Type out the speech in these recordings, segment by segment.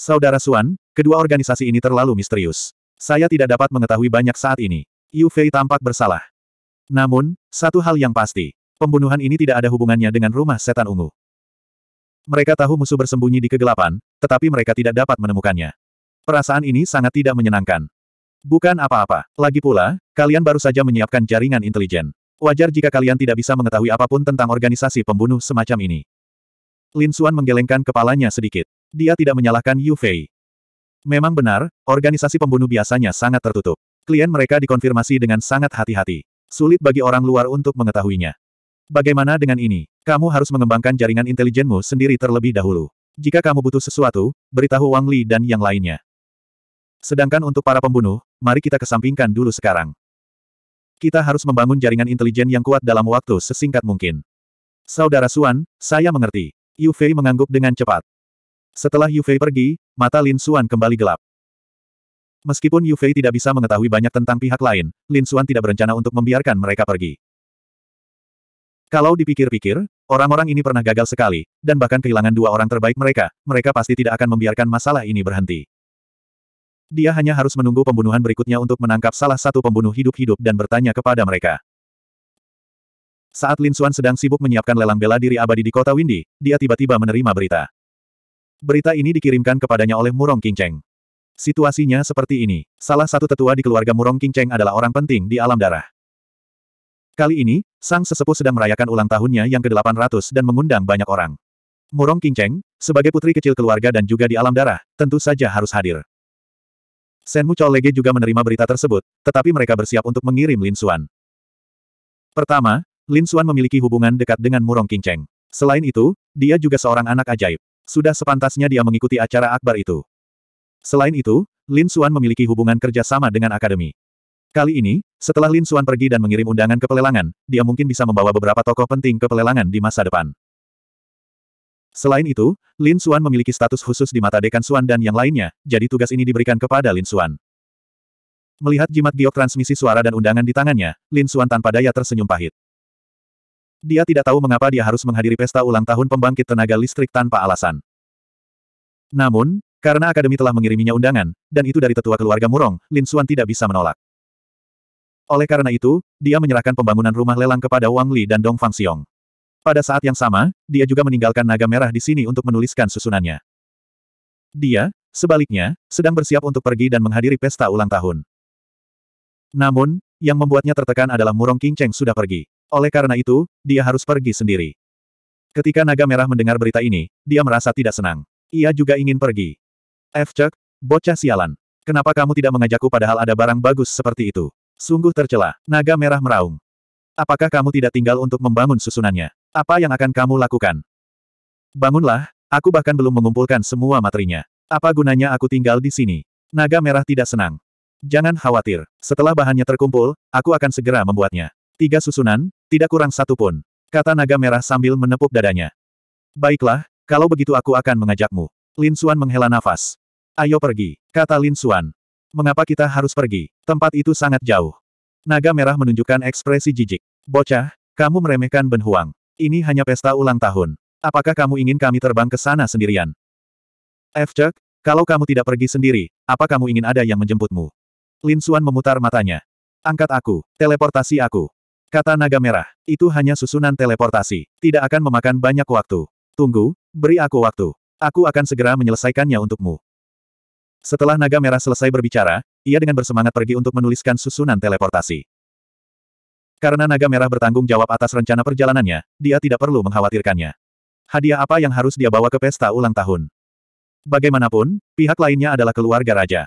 Saudara Suan, kedua organisasi ini terlalu misterius. Saya tidak dapat mengetahui banyak saat ini. Yu Fei tampak bersalah. Namun, satu hal yang pasti. Pembunuhan ini tidak ada hubungannya dengan rumah setan ungu. Mereka tahu musuh bersembunyi di kegelapan, tetapi mereka tidak dapat menemukannya. Perasaan ini sangat tidak menyenangkan. Bukan apa-apa. Lagi pula, kalian baru saja menyiapkan jaringan intelijen. Wajar jika kalian tidak bisa mengetahui apapun tentang organisasi pembunuh semacam ini. Lin Suan menggelengkan kepalanya sedikit. Dia tidak menyalahkan Yu Fei. Memang benar, organisasi pembunuh biasanya sangat tertutup. Klien mereka dikonfirmasi dengan sangat hati-hati. Sulit bagi orang luar untuk mengetahuinya. Bagaimana dengan ini? Kamu harus mengembangkan jaringan intelijenmu sendiri terlebih dahulu. Jika kamu butuh sesuatu, beritahu Wang Li dan yang lainnya. Sedangkan untuk para pembunuh, mari kita kesampingkan dulu sekarang. Kita harus membangun jaringan intelijen yang kuat dalam waktu sesingkat mungkin. Saudara Suan, saya mengerti. Yu Fei mengangguk dengan cepat. Setelah Yu Fei pergi, mata Lin Xuan kembali gelap. Meskipun Yu Fei tidak bisa mengetahui banyak tentang pihak lain, Lin Xuan tidak berencana untuk membiarkan mereka pergi. Kalau dipikir-pikir, orang-orang ini pernah gagal sekali, dan bahkan kehilangan dua orang terbaik mereka, mereka pasti tidak akan membiarkan masalah ini berhenti. Dia hanya harus menunggu pembunuhan berikutnya untuk menangkap salah satu pembunuh hidup-hidup dan bertanya kepada mereka. Saat Lin Xuan sedang sibuk menyiapkan lelang bela diri abadi di kota Windy, dia tiba-tiba menerima berita. Berita ini dikirimkan kepadanya oleh Murong Qingcheng. Situasinya seperti ini. Salah satu tetua di keluarga Murong Qingcheng adalah orang penting di alam darah. Kali ini, sang sesepuh sedang merayakan ulang tahunnya yang ke-800 dan mengundang banyak orang. Murong Qingcheng, sebagai putri kecil keluarga dan juga di alam darah, tentu saja harus hadir. Senmu Lege juga menerima berita tersebut, tetapi mereka bersiap untuk mengirim Lin Xuan. Pertama, Lin Xuan memiliki hubungan dekat dengan Murong Qingcheng. Selain itu, dia juga seorang anak ajaib sudah sepantasnya dia mengikuti acara akbar itu. Selain itu, Lin Suan memiliki hubungan kerja sama dengan akademi. Kali ini, setelah Lin Suan pergi dan mengirim undangan ke pelelangan, dia mungkin bisa membawa beberapa tokoh penting ke pelelangan di masa depan. Selain itu, Lin Suan memiliki status khusus di mata Dekan Suan dan yang lainnya, jadi tugas ini diberikan kepada Lin Suan. Melihat jimat giok transmisi suara dan undangan di tangannya, Lin Suan tanpa daya tersenyum pahit. Dia tidak tahu mengapa dia harus menghadiri pesta ulang tahun pembangkit tenaga listrik tanpa alasan. Namun, karena akademi telah mengiriminya undangan, dan itu dari tetua keluarga Murong, Lin Xuan tidak bisa menolak. Oleh karena itu, dia menyerahkan pembangunan rumah lelang kepada Wang Li dan Dong Fang Xiong. Pada saat yang sama, dia juga meninggalkan naga merah di sini untuk menuliskan susunannya. Dia, sebaliknya, sedang bersiap untuk pergi dan menghadiri pesta ulang tahun. Namun, yang membuatnya tertekan adalah Murong King Cheng sudah pergi. Oleh karena itu, dia harus pergi sendiri. Ketika naga merah mendengar berita ini, dia merasa tidak senang. Ia juga ingin pergi. F. Chuck, bocah sialan. Kenapa kamu tidak mengajakku padahal ada barang bagus seperti itu? Sungguh tercela. Naga merah meraung. Apakah kamu tidak tinggal untuk membangun susunannya? Apa yang akan kamu lakukan? Bangunlah, aku bahkan belum mengumpulkan semua materinya. Apa gunanya aku tinggal di sini? Naga merah tidak senang. Jangan khawatir. Setelah bahannya terkumpul, aku akan segera membuatnya. Tiga susunan, tidak kurang satu pun. Kata naga merah sambil menepuk dadanya. Baiklah, kalau begitu aku akan mengajakmu. Lin Suan menghela nafas. Ayo pergi, kata Lin Suan. Mengapa kita harus pergi? Tempat itu sangat jauh. Naga merah menunjukkan ekspresi jijik. Bocah, kamu meremehkan Ben Huang. Ini hanya pesta ulang tahun. Apakah kamu ingin kami terbang ke sana sendirian? F. Cek, kalau kamu tidak pergi sendiri, apa kamu ingin ada yang menjemputmu? Lin Suan memutar matanya. Angkat aku, teleportasi aku. Kata naga merah, itu hanya susunan teleportasi. Tidak akan memakan banyak waktu. Tunggu, beri aku waktu. Aku akan segera menyelesaikannya untukmu. Setelah naga merah selesai berbicara, ia dengan bersemangat pergi untuk menuliskan susunan teleportasi. Karena naga merah bertanggung jawab atas rencana perjalanannya, dia tidak perlu mengkhawatirkannya. Hadiah apa yang harus dia bawa ke pesta ulang tahun? Bagaimanapun, pihak lainnya adalah keluarga raja.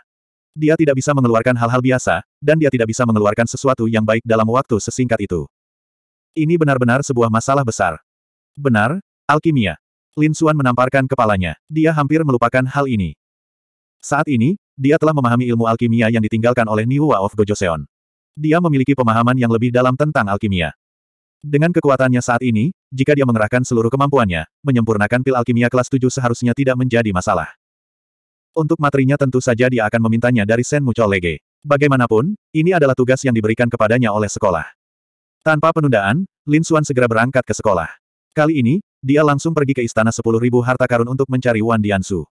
Dia tidak bisa mengeluarkan hal-hal biasa, dan dia tidak bisa mengeluarkan sesuatu yang baik dalam waktu sesingkat itu. Ini benar-benar sebuah masalah besar. Benar, alkimia. Lin Suan menamparkan kepalanya. Dia hampir melupakan hal ini. Saat ini, dia telah memahami ilmu alkimia yang ditinggalkan oleh Niwa of Gojoseon. Dia memiliki pemahaman yang lebih dalam tentang alkimia. Dengan kekuatannya saat ini, jika dia mengerahkan seluruh kemampuannya, menyempurnakan pil alkimia kelas 7 seharusnya tidak menjadi masalah. Untuk materinya tentu saja dia akan memintanya dari Sen Lege. Bagaimanapun, ini adalah tugas yang diberikan kepadanya oleh sekolah. Tanpa penundaan, Lin Xuan segera berangkat ke sekolah. Kali ini, dia langsung pergi ke istana 10.000 harta karun untuk mencari Wan Diansu.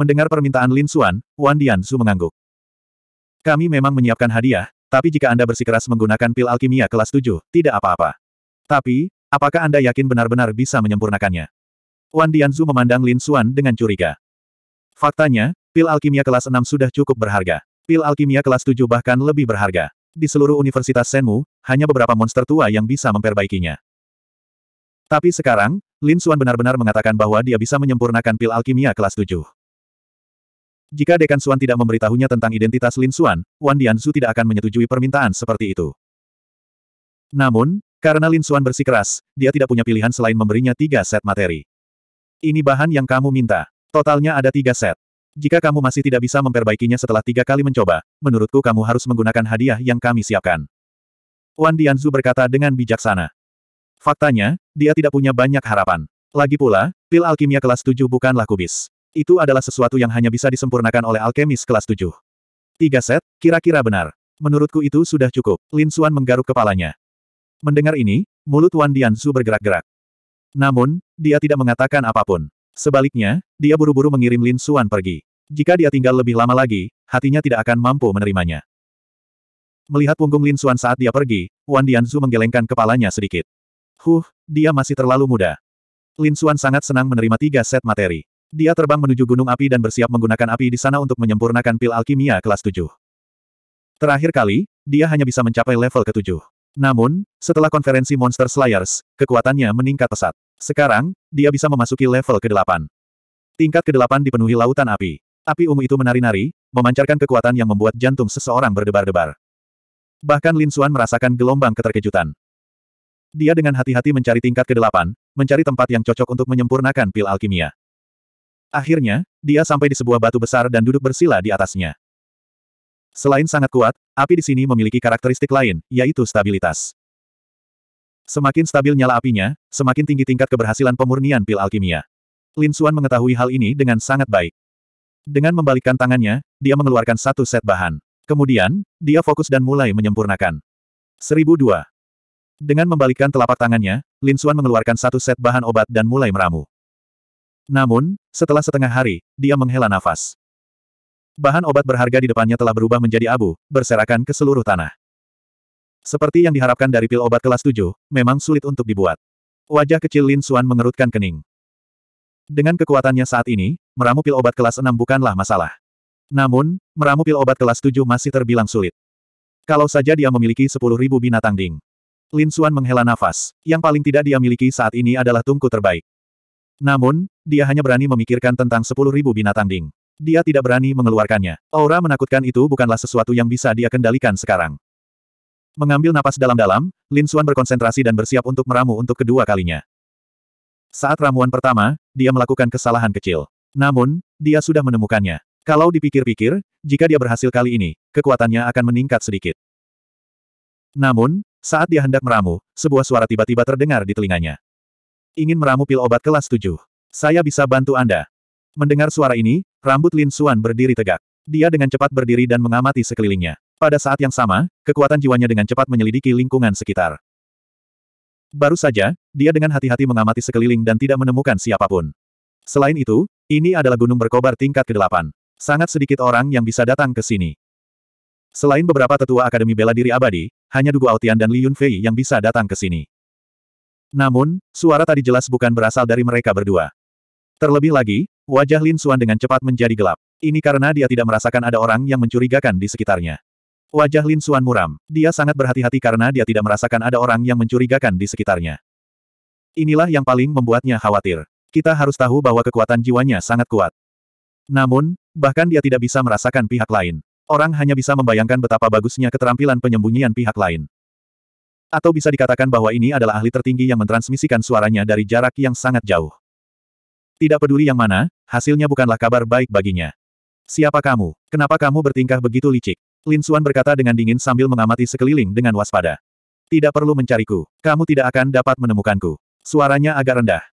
Mendengar permintaan Lin Xuan, Wan Diansu mengangguk. Kami memang menyiapkan hadiah, tapi jika Anda bersikeras menggunakan pil alkimia kelas 7, tidak apa-apa. Tapi, apakah Anda yakin benar-benar bisa menyempurnakannya? Wan Dianzu memandang Lin Xuan dengan curiga. Faktanya, pil alkimia kelas 6 sudah cukup berharga. Pil alkimia kelas 7 bahkan lebih berharga. Di seluruh Universitas Senmu, hanya beberapa monster tua yang bisa memperbaikinya. Tapi sekarang, Lin Suan benar-benar mengatakan bahwa dia bisa menyempurnakan pil alkimia kelas 7. Jika Dekan Suan tidak memberitahunya tentang identitas Lin Suan, Wan Dianzu tidak akan menyetujui permintaan seperti itu. Namun, karena Lin Suan bersikeras, dia tidak punya pilihan selain memberinya tiga set materi. Ini bahan yang kamu minta. Totalnya ada tiga set. Jika kamu masih tidak bisa memperbaikinya setelah tiga kali mencoba, menurutku kamu harus menggunakan hadiah yang kami siapkan. Wan Dianzu berkata dengan bijaksana. Faktanya, dia tidak punya banyak harapan. Lagi pula, pil alkimia kelas 7 bukanlah kubis. Itu adalah sesuatu yang hanya bisa disempurnakan oleh alkemis kelas 7. Tiga set, kira-kira benar. Menurutku itu sudah cukup. Lin Xuan menggaruk kepalanya. Mendengar ini, mulut Wan Dianzu bergerak-gerak. Namun, dia tidak mengatakan apapun. Sebaliknya, dia buru-buru mengirim Lin Suan pergi. Jika dia tinggal lebih lama lagi, hatinya tidak akan mampu menerimanya. Melihat punggung Lin Suan saat dia pergi, Wan Dianzu menggelengkan kepalanya sedikit. Huh, dia masih terlalu muda. Lin Suan sangat senang menerima tiga set materi. Dia terbang menuju gunung api dan bersiap menggunakan api di sana untuk menyempurnakan pil alkimia kelas 7. Terakhir kali, dia hanya bisa mencapai level ketujuh. Namun, setelah konferensi Monster Slayers, kekuatannya meningkat pesat. Sekarang, dia bisa memasuki level ke-8. Tingkat ke-8 dipenuhi lautan api. Api ungu itu menari-nari, memancarkan kekuatan yang membuat jantung seseorang berdebar-debar. Bahkan Lin Xuan merasakan gelombang keterkejutan. Dia dengan hati-hati mencari tingkat ke-8, mencari tempat yang cocok untuk menyempurnakan pil alkimia. Akhirnya, dia sampai di sebuah batu besar dan duduk bersila di atasnya. Selain sangat kuat, api di sini memiliki karakteristik lain, yaitu stabilitas. Semakin stabil nyala apinya, semakin tinggi tingkat keberhasilan pemurnian pil alkimia. Lin Xuan mengetahui hal ini dengan sangat baik. Dengan membalikkan tangannya, dia mengeluarkan satu set bahan. Kemudian, dia fokus dan mulai menyempurnakan. 1002. Dengan membalikkan telapak tangannya, Lin Xuan mengeluarkan satu set bahan obat dan mulai meramu. Namun, setelah setengah hari, dia menghela nafas. Bahan obat berharga di depannya telah berubah menjadi abu, berserakan ke seluruh tanah. Seperti yang diharapkan dari pil obat kelas 7, memang sulit untuk dibuat. Wajah kecil Lin Xuan mengerutkan kening. Dengan kekuatannya saat ini, meramu pil obat kelas 6 bukanlah masalah. Namun, meramu pil obat kelas 7 masih terbilang sulit. Kalau saja dia memiliki 10.000 binatang ding. Lin Xuan menghela nafas. Yang paling tidak dia miliki saat ini adalah tungku terbaik. Namun, dia hanya berani memikirkan tentang 10.000 binatang ding. Dia tidak berani mengeluarkannya. Aura menakutkan itu bukanlah sesuatu yang bisa dia kendalikan sekarang. Mengambil napas dalam-dalam, Lin Xuan berkonsentrasi dan bersiap untuk meramu untuk kedua kalinya. Saat ramuan pertama, dia melakukan kesalahan kecil. Namun, dia sudah menemukannya. Kalau dipikir-pikir, jika dia berhasil kali ini, kekuatannya akan meningkat sedikit. Namun, saat dia hendak meramu, sebuah suara tiba-tiba terdengar di telinganya. Ingin meramu pil obat kelas 7. Saya bisa bantu Anda. Mendengar suara ini, rambut Lin Xuan berdiri tegak. Dia dengan cepat berdiri dan mengamati sekelilingnya. Pada saat yang sama, kekuatan jiwanya dengan cepat menyelidiki lingkungan sekitar. Baru saja, dia dengan hati-hati mengamati sekeliling dan tidak menemukan siapapun. Selain itu, ini adalah gunung berkobar tingkat ke-8. Sangat sedikit orang yang bisa datang ke sini. Selain beberapa tetua Akademi Bela Diri Abadi, hanya Dugu Aotian dan Li Yunfei yang bisa datang ke sini. Namun, suara tadi jelas bukan berasal dari mereka berdua. Terlebih lagi, wajah Lin Xuan dengan cepat menjadi gelap. Ini karena dia tidak merasakan ada orang yang mencurigakan di sekitarnya. Wajah Lin Suan muram. Dia sangat berhati-hati karena dia tidak merasakan ada orang yang mencurigakan di sekitarnya. Inilah yang paling membuatnya khawatir. Kita harus tahu bahwa kekuatan jiwanya sangat kuat. Namun, bahkan dia tidak bisa merasakan pihak lain. Orang hanya bisa membayangkan betapa bagusnya keterampilan penyembunyian pihak lain. Atau bisa dikatakan bahwa ini adalah ahli tertinggi yang mentransmisikan suaranya dari jarak yang sangat jauh. Tidak peduli yang mana, hasilnya bukanlah kabar baik baginya. Siapa kamu? Kenapa kamu bertingkah begitu licik? Lin Suan berkata dengan dingin sambil mengamati sekeliling dengan waspada. Tidak perlu mencariku. Kamu tidak akan dapat menemukanku. Suaranya agak rendah.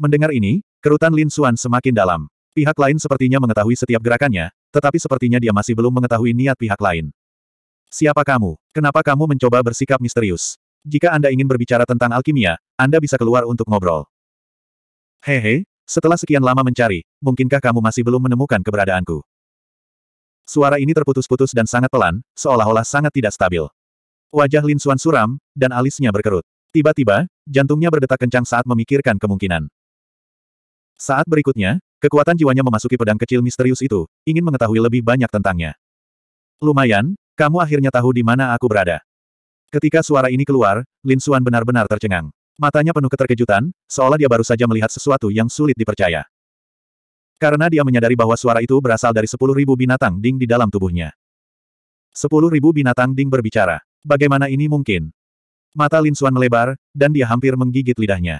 Mendengar ini, kerutan Lin Suan semakin dalam. Pihak lain sepertinya mengetahui setiap gerakannya, tetapi sepertinya dia masih belum mengetahui niat pihak lain. Siapa kamu? Kenapa kamu mencoba bersikap misterius? Jika Anda ingin berbicara tentang alkimia, Anda bisa keluar untuk ngobrol. Hehe, setelah sekian lama mencari, mungkinkah kamu masih belum menemukan keberadaanku? Suara ini terputus-putus dan sangat pelan, seolah-olah sangat tidak stabil. Wajah Lin Xuan suram, dan alisnya berkerut. Tiba-tiba, jantungnya berdetak kencang saat memikirkan kemungkinan. Saat berikutnya, kekuatan jiwanya memasuki pedang kecil misterius itu, ingin mengetahui lebih banyak tentangnya. Lumayan, kamu akhirnya tahu di mana aku berada. Ketika suara ini keluar, Lin Xuan benar-benar tercengang. Matanya penuh keterkejutan, seolah dia baru saja melihat sesuatu yang sulit dipercaya. Karena dia menyadari bahwa suara itu berasal dari sepuluh ribu binatang ding di dalam tubuhnya. Sepuluh ribu binatang ding berbicara. Bagaimana ini mungkin? Mata Lin Xuan melebar, dan dia hampir menggigit lidahnya.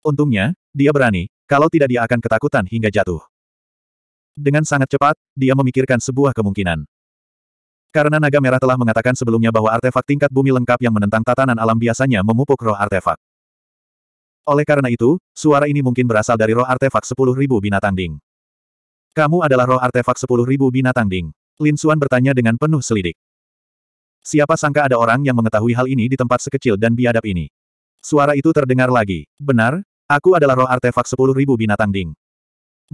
Untungnya, dia berani, kalau tidak dia akan ketakutan hingga jatuh. Dengan sangat cepat, dia memikirkan sebuah kemungkinan. Karena naga merah telah mengatakan sebelumnya bahwa artefak tingkat bumi lengkap yang menentang tatanan alam biasanya memupuk roh artefak. Oleh karena itu, suara ini mungkin berasal dari roh artefak 10.000 binatang ding. Kamu adalah roh artefak 10.000 binatang ding. Lin Suan bertanya dengan penuh selidik. Siapa sangka ada orang yang mengetahui hal ini di tempat sekecil dan biadab ini. Suara itu terdengar lagi. Benar, aku adalah roh artefak 10.000 binatang ding.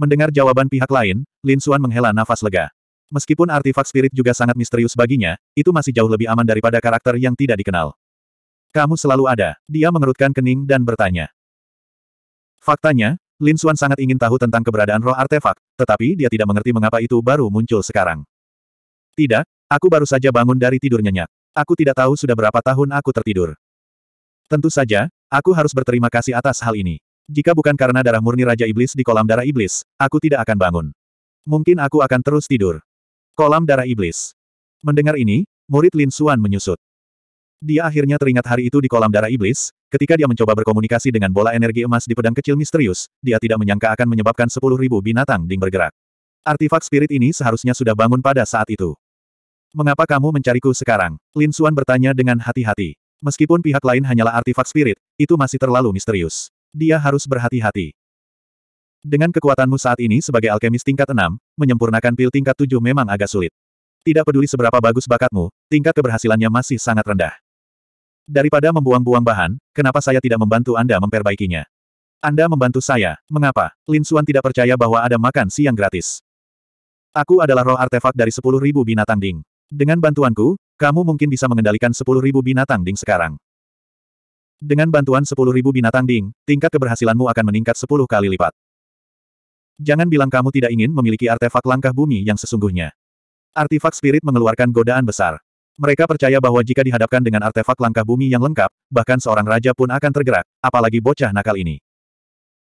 Mendengar jawaban pihak lain, Lin Suan menghela nafas lega. Meskipun artefak spirit juga sangat misterius baginya, itu masih jauh lebih aman daripada karakter yang tidak dikenal. Kamu selalu ada. Dia mengerutkan kening dan bertanya. Faktanya, Lin Xuan sangat ingin tahu tentang keberadaan roh artefak, tetapi dia tidak mengerti mengapa itu baru muncul sekarang. Tidak, aku baru saja bangun dari tidur nyenyak. Aku tidak tahu sudah berapa tahun aku tertidur. Tentu saja, aku harus berterima kasih atas hal ini. Jika bukan karena darah murni Raja Iblis di kolam darah Iblis, aku tidak akan bangun. Mungkin aku akan terus tidur. Kolam darah Iblis. Mendengar ini, murid Lin Xuan menyusut. Dia akhirnya teringat hari itu di kolam darah iblis, ketika dia mencoba berkomunikasi dengan bola energi emas di pedang kecil misterius, dia tidak menyangka akan menyebabkan 10.000 binatang ding bergerak. Artifak spirit ini seharusnya sudah bangun pada saat itu. Mengapa kamu mencariku sekarang? Lin Suan bertanya dengan hati-hati. Meskipun pihak lain hanyalah artifak spirit, itu masih terlalu misterius. Dia harus berhati-hati. Dengan kekuatanmu saat ini sebagai alkemis tingkat 6, menyempurnakan pil tingkat 7 memang agak sulit. Tidak peduli seberapa bagus bakatmu, tingkat keberhasilannya masih sangat rendah. Daripada membuang-buang bahan, kenapa saya tidak membantu Anda memperbaikinya? Anda membantu saya, mengapa? Lin Xuan tidak percaya bahwa ada makan siang gratis. Aku adalah roh artefak dari 10.000 binatang ding. Dengan bantuanku, kamu mungkin bisa mengendalikan 10.000 binatang ding sekarang. Dengan bantuan 10.000 binatang ding, tingkat keberhasilanmu akan meningkat 10 kali lipat. Jangan bilang kamu tidak ingin memiliki artefak langkah bumi yang sesungguhnya. Artefak spirit mengeluarkan godaan besar. Mereka percaya bahwa jika dihadapkan dengan artefak langkah bumi yang lengkap, bahkan seorang raja pun akan tergerak, apalagi bocah nakal ini.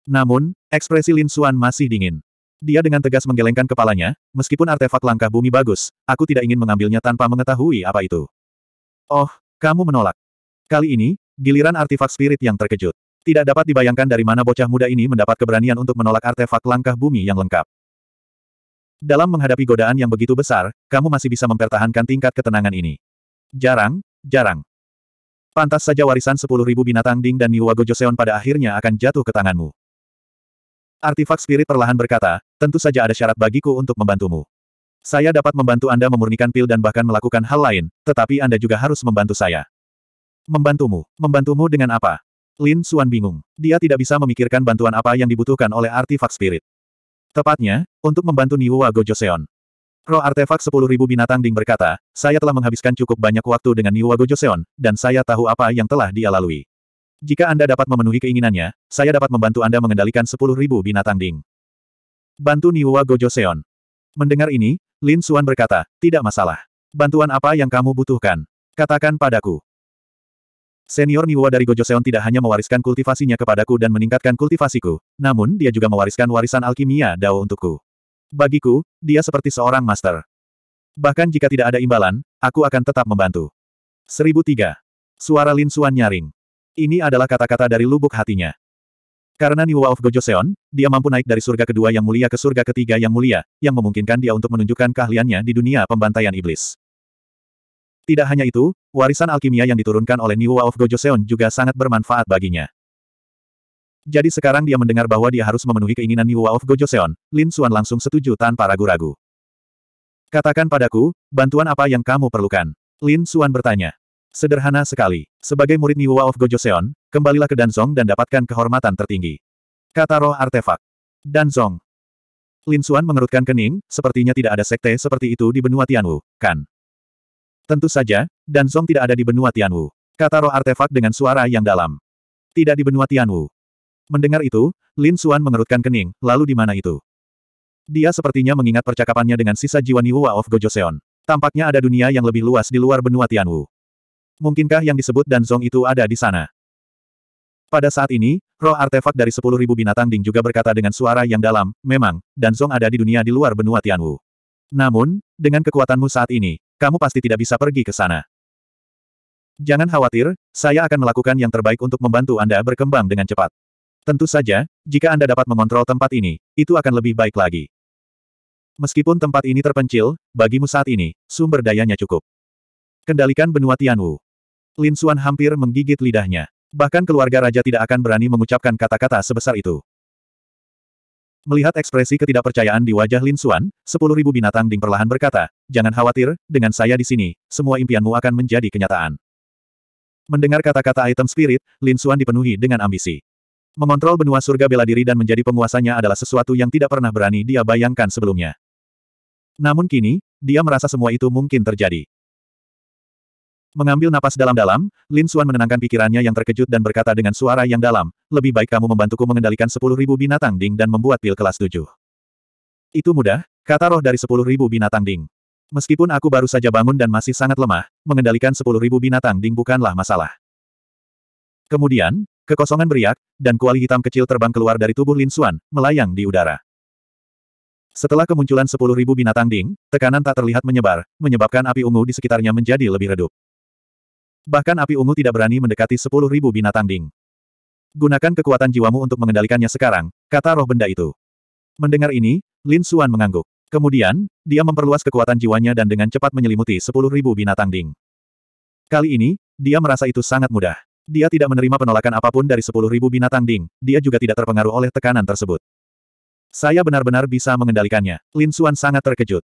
Namun, ekspresi Lin Xuan masih dingin. Dia dengan tegas menggelengkan kepalanya, meskipun artefak langkah bumi bagus, aku tidak ingin mengambilnya tanpa mengetahui apa itu. Oh, kamu menolak. Kali ini, giliran artefak spirit yang terkejut. Tidak dapat dibayangkan dari mana bocah muda ini mendapat keberanian untuk menolak artefak langkah bumi yang lengkap. Dalam menghadapi godaan yang begitu besar, kamu masih bisa mempertahankan tingkat ketenangan ini. Jarang, jarang. Pantas saja warisan 10.000 binatang Ding dan Niwago Joseon pada akhirnya akan jatuh ke tanganmu. Artifak spirit perlahan berkata, tentu saja ada syarat bagiku untuk membantumu. Saya dapat membantu Anda memurnikan pil dan bahkan melakukan hal lain, tetapi Anda juga harus membantu saya. Membantumu? Membantumu dengan apa? Lin Suan bingung. Dia tidak bisa memikirkan bantuan apa yang dibutuhkan oleh artifak spirit. Tepatnya, untuk membantu Niwa Joseon. Roh artefak 10.000 binatang ding berkata, saya telah menghabiskan cukup banyak waktu dengan Niwa Joseon, dan saya tahu apa yang telah dia lalui. Jika Anda dapat memenuhi keinginannya, saya dapat membantu Anda mengendalikan 10.000 binatang ding. Bantu Niwa Joseon. Mendengar ini, Lin Suan berkata, tidak masalah. Bantuan apa yang kamu butuhkan? Katakan padaku. Senior Niwa dari Gojoseon tidak hanya mewariskan kultivasinya kepadaku dan meningkatkan kultivasiku, namun dia juga mewariskan warisan alkimia Dao untukku. Bagiku, dia seperti seorang master. Bahkan jika tidak ada imbalan, aku akan tetap membantu. 1003. Suara Lin Suan nyaring. Ini adalah kata-kata dari lubuk hatinya. Karena Niwa of Gojoseon, dia mampu naik dari surga kedua yang mulia ke surga ketiga yang mulia, yang memungkinkan dia untuk menunjukkan keahliannya di dunia pembantaian iblis. Tidak hanya itu, warisan alkimia yang diturunkan oleh Niwa of Gojoseon juga sangat bermanfaat baginya. Jadi sekarang dia mendengar bahwa dia harus memenuhi keinginan Niwa of Gojoseon, Lin Xuan langsung setuju tanpa ragu-ragu. Katakan padaku, bantuan apa yang kamu perlukan? Lin Xuan bertanya. Sederhana sekali. Sebagai murid Niwa of Gojoseon, kembalilah ke Danzong dan dapatkan kehormatan tertinggi. Kata roh artefak. Danzong. Lin Xuan mengerutkan kening, sepertinya tidak ada sekte seperti itu di benua Tianwu, kan? Tentu saja, Danzong tidak ada di benua Tianwu. Kata roh artefak dengan suara yang dalam. Tidak di benua Tianwu. Mendengar itu, Lin Xuan mengerutkan kening, lalu di mana itu? Dia sepertinya mengingat percakapannya dengan sisa jiwa Niwa of Gojoseon. Tampaknya ada dunia yang lebih luas di luar benua Tianwu. Mungkinkah yang disebut Danzong itu ada di sana? Pada saat ini, roh artefak dari 10.000 binatang ding juga berkata dengan suara yang dalam, memang, Danzong ada di dunia di luar benua Tianwu. Namun, dengan kekuatanmu saat ini, kamu pasti tidak bisa pergi ke sana. Jangan khawatir, saya akan melakukan yang terbaik untuk membantu Anda berkembang dengan cepat. Tentu saja, jika Anda dapat mengontrol tempat ini, itu akan lebih baik lagi. Meskipun tempat ini terpencil, bagimu saat ini, sumber dayanya cukup. Kendalikan benua Tianwu. Lin Xuan hampir menggigit lidahnya. Bahkan keluarga raja tidak akan berani mengucapkan kata-kata sebesar itu. Melihat ekspresi ketidakpercayaan di wajah Lin Xuan, sepuluh ribu binatang ding perlahan berkata, jangan khawatir, dengan saya di sini, semua impianmu akan menjadi kenyataan. Mendengar kata-kata item spirit, Lin Xuan dipenuhi dengan ambisi. Mengontrol benua surga bela diri dan menjadi penguasanya adalah sesuatu yang tidak pernah berani dia bayangkan sebelumnya. Namun kini, dia merasa semua itu mungkin terjadi. Mengambil napas dalam-dalam, Lin Xuan menenangkan pikirannya yang terkejut dan berkata dengan suara yang dalam, lebih baik kamu membantuku mengendalikan sepuluh ribu binatang ding dan membuat pil kelas tujuh. Itu mudah, kata roh dari sepuluh ribu binatang ding. Meskipun aku baru saja bangun dan masih sangat lemah, mengendalikan sepuluh ribu binatang ding bukanlah masalah. Kemudian, kekosongan beriak, dan kuali hitam kecil terbang keluar dari tubuh Lin Xuan, melayang di udara. Setelah kemunculan sepuluh ribu binatang ding, tekanan tak terlihat menyebar, menyebabkan api ungu di sekitarnya menjadi lebih redup. Bahkan api ungu tidak berani mendekati sepuluh ribu binatang ding. Gunakan kekuatan jiwamu untuk mengendalikannya sekarang, kata roh benda itu. Mendengar ini, Lin Xuan mengangguk. Kemudian, dia memperluas kekuatan jiwanya dan dengan cepat menyelimuti sepuluh ribu binatang ding. Kali ini, dia merasa itu sangat mudah. Dia tidak menerima penolakan apapun dari sepuluh ribu binatang ding, dia juga tidak terpengaruh oleh tekanan tersebut. Saya benar-benar bisa mengendalikannya. Lin Xuan sangat terkejut.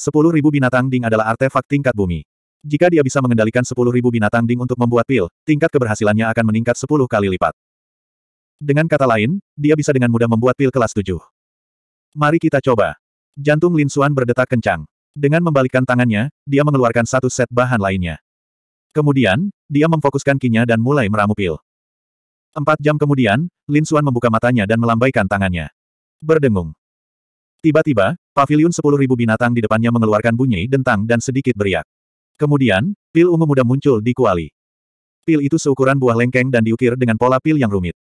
Sepuluh ribu binatang ding adalah artefak tingkat bumi. Jika dia bisa mengendalikan 10.000 binatang ding untuk membuat pil, tingkat keberhasilannya akan meningkat 10 kali lipat. Dengan kata lain, dia bisa dengan mudah membuat pil kelas 7. Mari kita coba. Jantung Lin Xuan berdetak kencang. Dengan membalikkan tangannya, dia mengeluarkan satu set bahan lainnya. Kemudian, dia memfokuskan kinya dan mulai meramu pil. Empat jam kemudian, Lin Xuan membuka matanya dan melambaikan tangannya. Berdengung. Tiba-tiba, paviliun 10.000 binatang di depannya mengeluarkan bunyi dentang dan sedikit beriak. Kemudian, pil ungu muda muncul di kuali. Pil itu seukuran buah lengkeng dan diukir dengan pola pil yang rumit.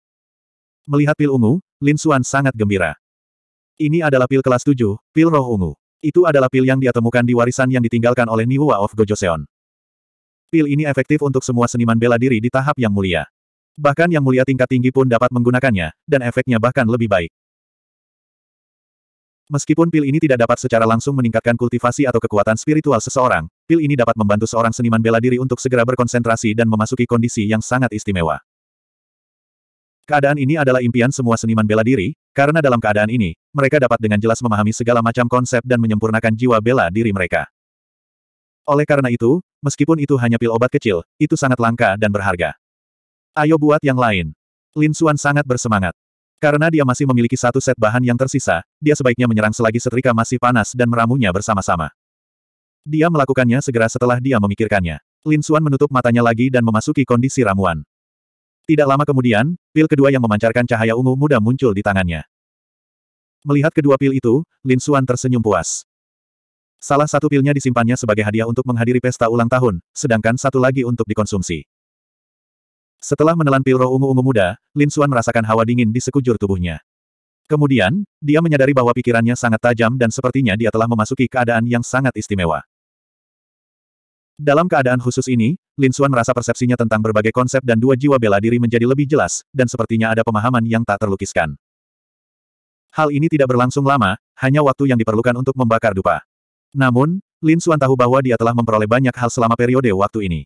Melihat pil ungu, Lin Xuan sangat gembira. Ini adalah pil kelas 7, pil roh ungu. Itu adalah pil yang dia temukan di warisan yang ditinggalkan oleh Niwa of Gojoseon. Pil ini efektif untuk semua seniman bela diri di tahap yang mulia. Bahkan yang mulia tingkat tinggi pun dapat menggunakannya, dan efeknya bahkan lebih baik. Meskipun pil ini tidak dapat secara langsung meningkatkan kultivasi atau kekuatan spiritual seseorang, pil ini dapat membantu seorang seniman bela diri untuk segera berkonsentrasi dan memasuki kondisi yang sangat istimewa. Keadaan ini adalah impian semua seniman bela diri, karena dalam keadaan ini, mereka dapat dengan jelas memahami segala macam konsep dan menyempurnakan jiwa bela diri mereka. Oleh karena itu, meskipun itu hanya pil obat kecil, itu sangat langka dan berharga. Ayo buat yang lain. Lin Xuan sangat bersemangat. Karena dia masih memiliki satu set bahan yang tersisa, dia sebaiknya menyerang selagi setrika masih panas dan meramunya bersama-sama. Dia melakukannya segera setelah dia memikirkannya. Lin Xuan menutup matanya lagi dan memasuki kondisi ramuan. Tidak lama kemudian, pil kedua yang memancarkan cahaya ungu muda muncul di tangannya. Melihat kedua pil itu, Lin Xuan tersenyum puas. Salah satu pilnya disimpannya sebagai hadiah untuk menghadiri pesta ulang tahun, sedangkan satu lagi untuk dikonsumsi. Setelah menelan pil roh ungu-ungu muda, Lin Xuan merasakan hawa dingin di sekujur tubuhnya. Kemudian, dia menyadari bahwa pikirannya sangat tajam dan sepertinya dia telah memasuki keadaan yang sangat istimewa. Dalam keadaan khusus ini, Lin Xuan merasa persepsinya tentang berbagai konsep dan dua jiwa bela diri menjadi lebih jelas, dan sepertinya ada pemahaman yang tak terlukiskan. Hal ini tidak berlangsung lama, hanya waktu yang diperlukan untuk membakar dupa. Namun, Lin Xuan tahu bahwa dia telah memperoleh banyak hal selama periode waktu ini.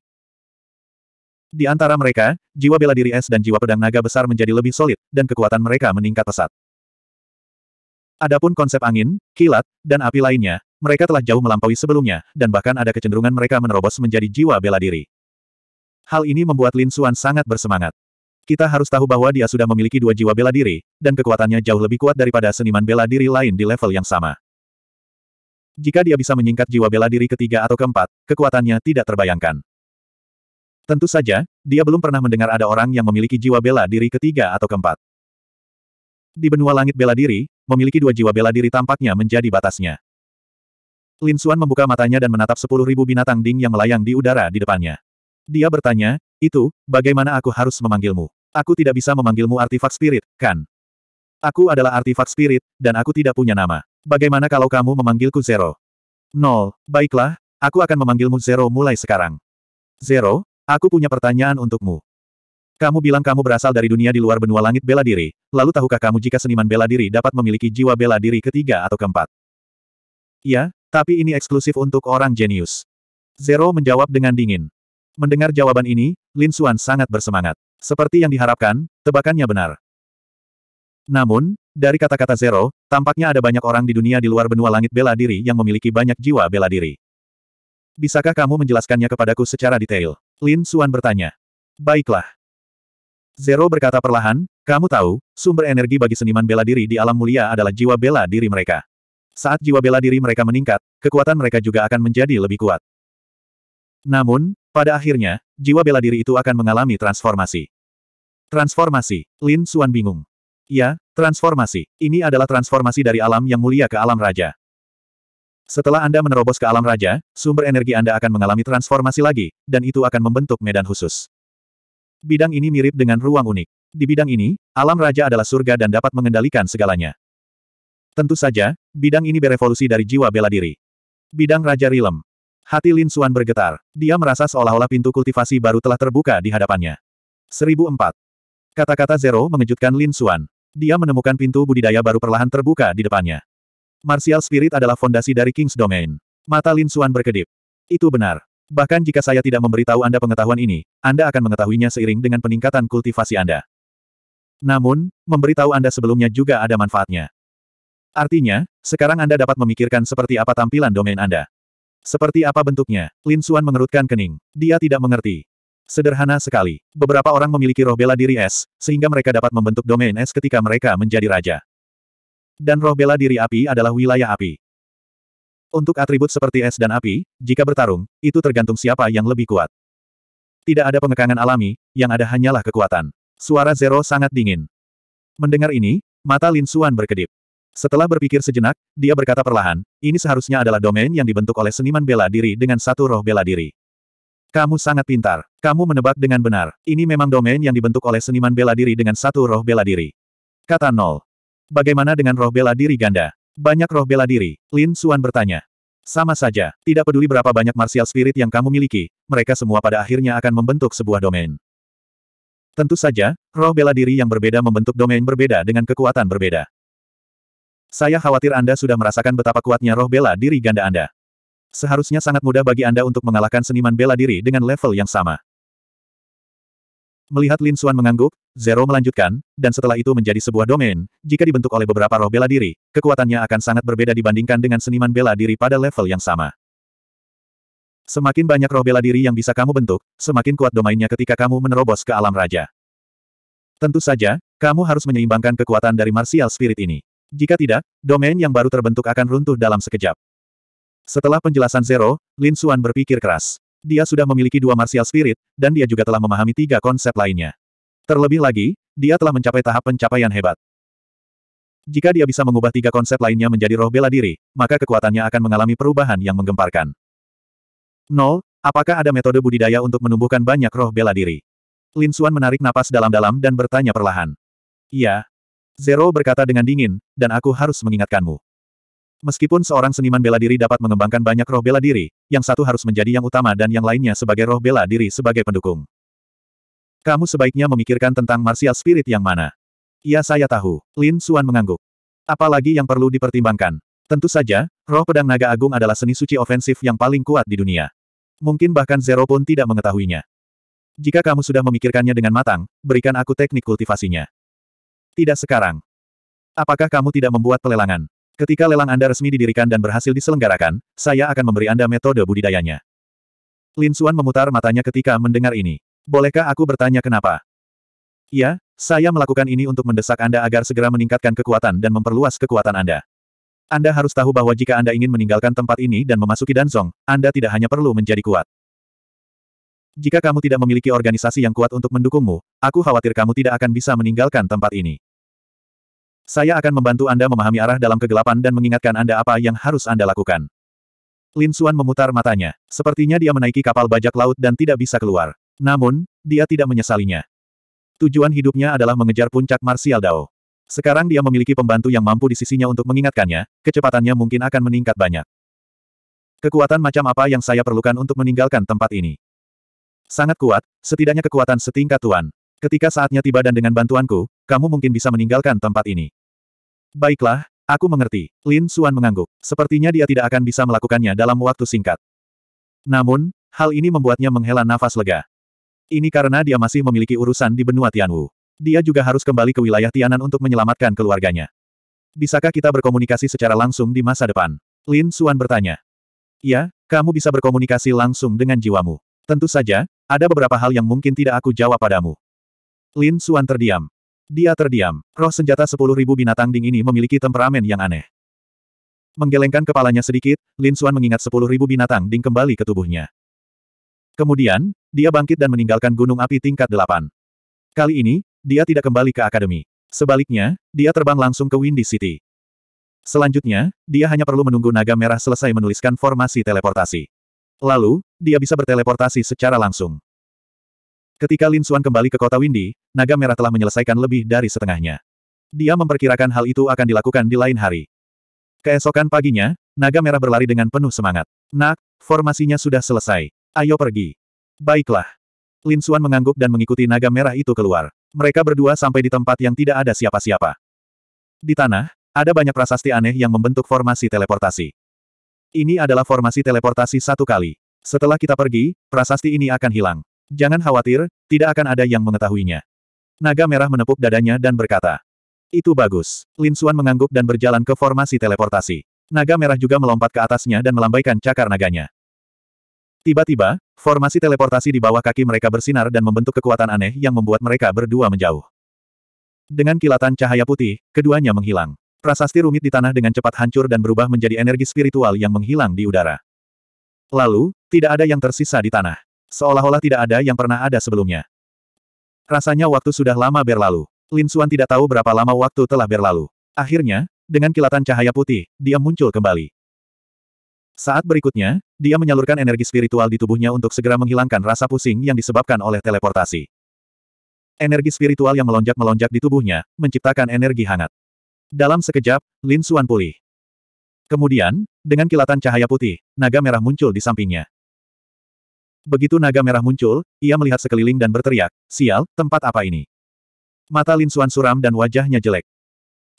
Di antara mereka, jiwa bela diri es dan jiwa pedang naga besar menjadi lebih solid, dan kekuatan mereka meningkat pesat. Adapun konsep angin, kilat, dan api lainnya, mereka telah jauh melampaui sebelumnya, dan bahkan ada kecenderungan mereka menerobos menjadi jiwa bela diri. Hal ini membuat Lin Suan sangat bersemangat. Kita harus tahu bahwa dia sudah memiliki dua jiwa bela diri, dan kekuatannya jauh lebih kuat daripada seniman bela diri lain di level yang sama. Jika dia bisa menyingkat jiwa bela diri ketiga atau keempat, kekuatannya tidak terbayangkan. Tentu saja, dia belum pernah mendengar ada orang yang memiliki jiwa bela diri ketiga atau keempat. Di benua langit bela diri, memiliki dua jiwa bela diri tampaknya menjadi batasnya. Lin Xuan membuka matanya dan menatap sepuluh ribu binatang ding yang melayang di udara di depannya. Dia bertanya, itu, bagaimana aku harus memanggilmu? Aku tidak bisa memanggilmu artifak spirit, kan? Aku adalah artifak spirit, dan aku tidak punya nama. Bagaimana kalau kamu memanggilku Zero? Nol, baiklah, aku akan memanggilmu Zero mulai sekarang. Zero, Aku punya pertanyaan untukmu. Kamu bilang kamu berasal dari dunia di luar benua langit bela diri, lalu tahukah kamu jika seniman bela diri dapat memiliki jiwa bela diri ketiga atau keempat? Ya, tapi ini eksklusif untuk orang jenius. Zero menjawab dengan dingin. Mendengar jawaban ini, Lin Xuan sangat bersemangat. Seperti yang diharapkan, tebakannya benar. Namun, dari kata-kata Zero, tampaknya ada banyak orang di dunia di luar benua langit bela diri yang memiliki banyak jiwa bela diri. Bisakah kamu menjelaskannya kepadaku secara detail? Lin Suan bertanya. Baiklah. Zero berkata perlahan, kamu tahu, sumber energi bagi seniman bela diri di alam mulia adalah jiwa bela diri mereka. Saat jiwa bela diri mereka meningkat, kekuatan mereka juga akan menjadi lebih kuat. Namun, pada akhirnya, jiwa bela diri itu akan mengalami transformasi. Transformasi, Lin Suan bingung. Ya, transformasi. Ini adalah transformasi dari alam yang mulia ke alam raja. Setelah Anda menerobos ke alam raja, sumber energi Anda akan mengalami transformasi lagi, dan itu akan membentuk medan khusus. Bidang ini mirip dengan ruang unik. Di bidang ini, alam raja adalah surga dan dapat mengendalikan segalanya. Tentu saja, bidang ini berevolusi dari jiwa bela diri. Bidang Raja Rilem. Hati Lin Suan bergetar. Dia merasa seolah-olah pintu kultivasi baru telah terbuka di hadapannya. 1004. Kata-kata Zero mengejutkan Lin Suan. Dia menemukan pintu budidaya baru perlahan terbuka di depannya. Martial Spirit adalah fondasi dari King's Domain. Mata Lin Xuan berkedip. Itu benar. Bahkan jika saya tidak memberitahu Anda pengetahuan ini, Anda akan mengetahuinya seiring dengan peningkatan kultivasi Anda. Namun, memberitahu Anda sebelumnya juga ada manfaatnya. Artinya, sekarang Anda dapat memikirkan seperti apa tampilan domain Anda. Seperti apa bentuknya, Lin Xuan mengerutkan kening. Dia tidak mengerti. Sederhana sekali. Beberapa orang memiliki roh bela diri es, sehingga mereka dapat membentuk domain es ketika mereka menjadi raja. Dan roh bela diri api adalah wilayah api. Untuk atribut seperti es dan api, jika bertarung, itu tergantung siapa yang lebih kuat. Tidak ada pengekangan alami, yang ada hanyalah kekuatan. Suara Zero sangat dingin. Mendengar ini, mata Lin Suan berkedip. Setelah berpikir sejenak, dia berkata perlahan, ini seharusnya adalah domain yang dibentuk oleh seniman bela diri dengan satu roh bela diri. Kamu sangat pintar. Kamu menebak dengan benar. Ini memang domain yang dibentuk oleh seniman bela diri dengan satu roh bela diri. Kata Nol. Bagaimana dengan roh bela diri ganda? Banyak roh bela diri, Lin Suan bertanya. Sama saja, tidak peduli berapa banyak martial spirit yang kamu miliki, mereka semua pada akhirnya akan membentuk sebuah domain. Tentu saja, roh bela diri yang berbeda membentuk domain berbeda dengan kekuatan berbeda. Saya khawatir Anda sudah merasakan betapa kuatnya roh bela diri ganda Anda. Seharusnya sangat mudah bagi Anda untuk mengalahkan seniman bela diri dengan level yang sama. Melihat Lin Suan mengangguk, Zero melanjutkan, dan setelah itu menjadi sebuah domain, jika dibentuk oleh beberapa roh bela diri, kekuatannya akan sangat berbeda dibandingkan dengan seniman bela diri pada level yang sama. Semakin banyak roh bela diri yang bisa kamu bentuk, semakin kuat domainnya ketika kamu menerobos ke alam raja. Tentu saja, kamu harus menyeimbangkan kekuatan dari martial spirit ini. Jika tidak, domain yang baru terbentuk akan runtuh dalam sekejap. Setelah penjelasan Zero, Lin Suan berpikir keras dia sudah memiliki dua martial spirit, dan dia juga telah memahami tiga konsep lainnya. Terlebih lagi, dia telah mencapai tahap pencapaian hebat. Jika dia bisa mengubah tiga konsep lainnya menjadi roh bela diri, maka kekuatannya akan mengalami perubahan yang menggemparkan. 0. Apakah ada metode budidaya untuk menumbuhkan banyak roh bela diri? Lin Xuan menarik napas dalam-dalam dan bertanya perlahan. Iya. Zero berkata dengan dingin, dan aku harus mengingatkanmu. Meskipun seorang seniman bela diri dapat mengembangkan banyak roh bela diri, yang satu harus menjadi yang utama dan yang lainnya sebagai roh bela diri sebagai pendukung. Kamu sebaiknya memikirkan tentang martial spirit yang mana. Ya, saya tahu, Lin Suan mengangguk. Apalagi yang perlu dipertimbangkan. Tentu saja, roh pedang naga agung adalah seni suci ofensif yang paling kuat di dunia. Mungkin bahkan Zero pun tidak mengetahuinya. Jika kamu sudah memikirkannya dengan matang, berikan aku teknik kultivasinya. Tidak sekarang. Apakah kamu tidak membuat pelelangan? Ketika lelang Anda resmi didirikan dan berhasil diselenggarakan, saya akan memberi Anda metode budidayanya. Lin Xuan memutar matanya ketika mendengar ini. Bolehkah aku bertanya kenapa? Ya, saya melakukan ini untuk mendesak Anda agar segera meningkatkan kekuatan dan memperluas kekuatan Anda. Anda harus tahu bahwa jika Anda ingin meninggalkan tempat ini dan memasuki Danzong, Anda tidak hanya perlu menjadi kuat. Jika kamu tidak memiliki organisasi yang kuat untuk mendukungmu, aku khawatir kamu tidak akan bisa meninggalkan tempat ini. Saya akan membantu Anda memahami arah dalam kegelapan dan mengingatkan Anda apa yang harus Anda lakukan. Lin Xuan memutar matanya. Sepertinya dia menaiki kapal bajak laut dan tidak bisa keluar. Namun, dia tidak menyesalinya. Tujuan hidupnya adalah mengejar puncak Martial Dao. Sekarang dia memiliki pembantu yang mampu di sisinya untuk mengingatkannya, kecepatannya mungkin akan meningkat banyak. Kekuatan macam apa yang saya perlukan untuk meninggalkan tempat ini? Sangat kuat, setidaknya kekuatan setingkat Tuan. Ketika saatnya tiba dan dengan bantuanku, kamu mungkin bisa meninggalkan tempat ini. Baiklah, aku mengerti. Lin Suan mengangguk. Sepertinya dia tidak akan bisa melakukannya dalam waktu singkat. Namun, hal ini membuatnya menghela nafas lega. Ini karena dia masih memiliki urusan di benua Tianwu. Dia juga harus kembali ke wilayah Tianan untuk menyelamatkan keluarganya. Bisakah kita berkomunikasi secara langsung di masa depan? Lin Suan bertanya. Ya, kamu bisa berkomunikasi langsung dengan jiwamu. Tentu saja, ada beberapa hal yang mungkin tidak aku jawab padamu. Lin Suan terdiam. Dia terdiam. Roh senjata sepuluh ribu binatang ding ini memiliki temperamen yang aneh. Menggelengkan kepalanya sedikit, Lin Suan mengingat sepuluh ribu binatang ding kembali ke tubuhnya. Kemudian, dia bangkit dan meninggalkan gunung api tingkat delapan. Kali ini, dia tidak kembali ke akademi. Sebaliknya, dia terbang langsung ke Windy City. Selanjutnya, dia hanya perlu menunggu naga merah selesai menuliskan formasi teleportasi. Lalu, dia bisa berteleportasi secara langsung. Ketika Lin Xuan kembali ke kota Windy, naga merah telah menyelesaikan lebih dari setengahnya. Dia memperkirakan hal itu akan dilakukan di lain hari. Keesokan paginya, naga merah berlari dengan penuh semangat. Nak, formasinya sudah selesai. Ayo pergi. Baiklah. Lin Xuan mengangguk dan mengikuti naga merah itu keluar. Mereka berdua sampai di tempat yang tidak ada siapa-siapa. Di tanah, ada banyak prasasti aneh yang membentuk formasi teleportasi. Ini adalah formasi teleportasi satu kali. Setelah kita pergi, prasasti ini akan hilang. Jangan khawatir, tidak akan ada yang mengetahuinya. Naga merah menepuk dadanya dan berkata. Itu bagus. Lin Suan mengangguk dan berjalan ke formasi teleportasi. Naga merah juga melompat ke atasnya dan melambaikan cakar naganya. Tiba-tiba, formasi teleportasi di bawah kaki mereka bersinar dan membentuk kekuatan aneh yang membuat mereka berdua menjauh. Dengan kilatan cahaya putih, keduanya menghilang. Prasasti rumit di tanah dengan cepat hancur dan berubah menjadi energi spiritual yang menghilang di udara. Lalu, tidak ada yang tersisa di tanah. Seolah-olah tidak ada yang pernah ada sebelumnya. Rasanya waktu sudah lama berlalu. Lin Xuan tidak tahu berapa lama waktu telah berlalu. Akhirnya, dengan kilatan cahaya putih, dia muncul kembali. Saat berikutnya, dia menyalurkan energi spiritual di tubuhnya untuk segera menghilangkan rasa pusing yang disebabkan oleh teleportasi. Energi spiritual yang melonjak-melonjak di tubuhnya, menciptakan energi hangat. Dalam sekejap, Lin Xuan pulih. Kemudian, dengan kilatan cahaya putih, naga merah muncul di sampingnya. Begitu naga merah muncul, ia melihat sekeliling dan berteriak, sial, tempat apa ini? Mata Lin Xuan suram dan wajahnya jelek.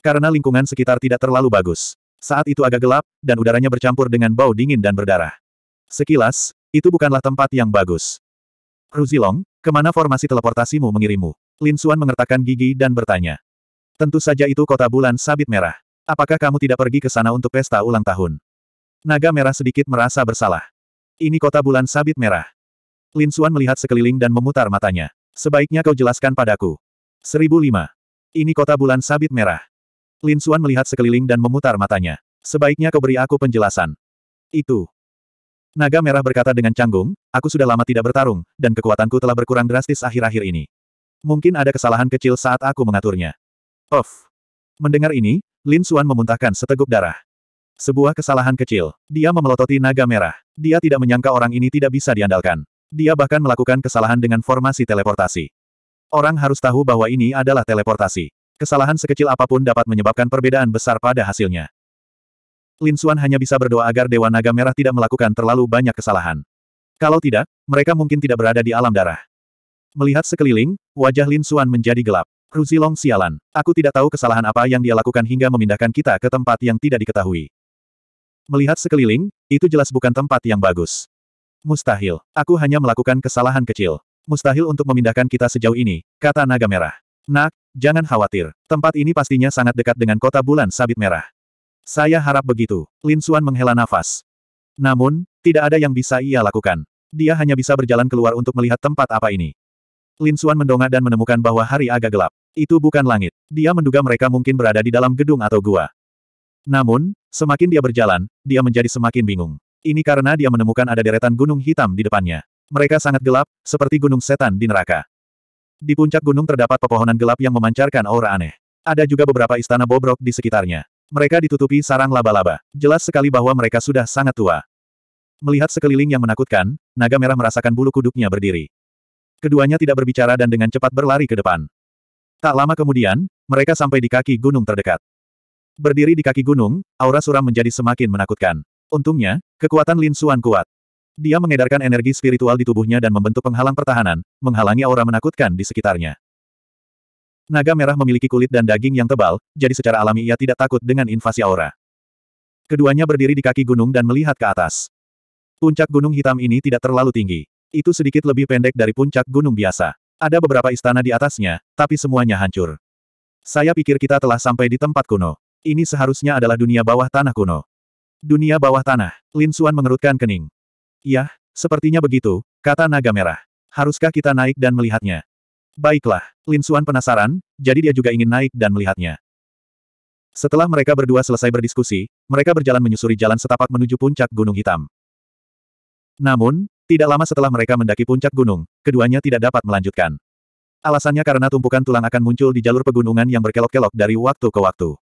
Karena lingkungan sekitar tidak terlalu bagus. Saat itu agak gelap, dan udaranya bercampur dengan bau dingin dan berdarah. Sekilas, itu bukanlah tempat yang bagus. Ruzilong, kemana formasi teleportasimu mengirimu? Lin Xuan mengertakkan gigi dan bertanya. Tentu saja itu kota bulan sabit merah. Apakah kamu tidak pergi ke sana untuk pesta ulang tahun? Naga merah sedikit merasa bersalah. Ini kota bulan sabit merah. Lin Suan melihat sekeliling dan memutar matanya. Sebaiknya kau jelaskan padaku. 1005. Ini kota bulan sabit merah. Lin Suan melihat sekeliling dan memutar matanya. Sebaiknya kau beri aku penjelasan. Itu. Naga merah berkata dengan canggung, aku sudah lama tidak bertarung, dan kekuatanku telah berkurang drastis akhir-akhir ini. Mungkin ada kesalahan kecil saat aku mengaturnya. Of. Mendengar ini, Lin Suan memuntahkan seteguk darah. Sebuah kesalahan kecil. Dia memelototi naga merah. Dia tidak menyangka orang ini tidak bisa diandalkan. Dia bahkan melakukan kesalahan dengan formasi teleportasi. Orang harus tahu bahwa ini adalah teleportasi. Kesalahan sekecil apapun dapat menyebabkan perbedaan besar pada hasilnya. Lin Xuan hanya bisa berdoa agar Dewa Naga Merah tidak melakukan terlalu banyak kesalahan. Kalau tidak, mereka mungkin tidak berada di alam darah. Melihat sekeliling, wajah Lin Xuan menjadi gelap. Ruzilong sialan. Aku tidak tahu kesalahan apa yang dia lakukan hingga memindahkan kita ke tempat yang tidak diketahui. Melihat sekeliling, itu jelas bukan tempat yang bagus. Mustahil. Aku hanya melakukan kesalahan kecil. Mustahil untuk memindahkan kita sejauh ini, kata naga merah. Nak, jangan khawatir. Tempat ini pastinya sangat dekat dengan kota bulan sabit merah. Saya harap begitu. Lin Suan menghela nafas. Namun, tidak ada yang bisa ia lakukan. Dia hanya bisa berjalan keluar untuk melihat tempat apa ini. Lin Suan mendongak dan menemukan bahwa hari agak gelap. Itu bukan langit. Dia menduga mereka mungkin berada di dalam gedung atau gua. Namun, semakin dia berjalan, dia menjadi semakin bingung. Ini karena dia menemukan ada deretan gunung hitam di depannya. Mereka sangat gelap, seperti gunung setan di neraka. Di puncak gunung terdapat pepohonan gelap yang memancarkan aura aneh. Ada juga beberapa istana bobrok di sekitarnya. Mereka ditutupi sarang laba-laba. Jelas sekali bahwa mereka sudah sangat tua. Melihat sekeliling yang menakutkan, naga merah merasakan bulu kuduknya berdiri. Keduanya tidak berbicara dan dengan cepat berlari ke depan. Tak lama kemudian, mereka sampai di kaki gunung terdekat. Berdiri di kaki gunung, aura suram menjadi semakin menakutkan. Untungnya, kekuatan Lin Suan kuat. Dia mengedarkan energi spiritual di tubuhnya dan membentuk penghalang pertahanan, menghalangi aura menakutkan di sekitarnya. Naga merah memiliki kulit dan daging yang tebal, jadi secara alami ia tidak takut dengan invasi aura. Keduanya berdiri di kaki gunung dan melihat ke atas. Puncak gunung hitam ini tidak terlalu tinggi. Itu sedikit lebih pendek dari puncak gunung biasa. Ada beberapa istana di atasnya, tapi semuanya hancur. Saya pikir kita telah sampai di tempat kuno. Ini seharusnya adalah dunia bawah tanah kuno. Dunia bawah tanah, Lin Xuan mengerutkan kening. Ya, sepertinya begitu, kata naga merah. Haruskah kita naik dan melihatnya? Baiklah, Lin Xuan penasaran, jadi dia juga ingin naik dan melihatnya. Setelah mereka berdua selesai berdiskusi, mereka berjalan menyusuri jalan setapak menuju puncak Gunung Hitam. Namun, tidak lama setelah mereka mendaki puncak gunung, keduanya tidak dapat melanjutkan. Alasannya karena tumpukan tulang akan muncul di jalur pegunungan yang berkelok-kelok dari waktu ke waktu.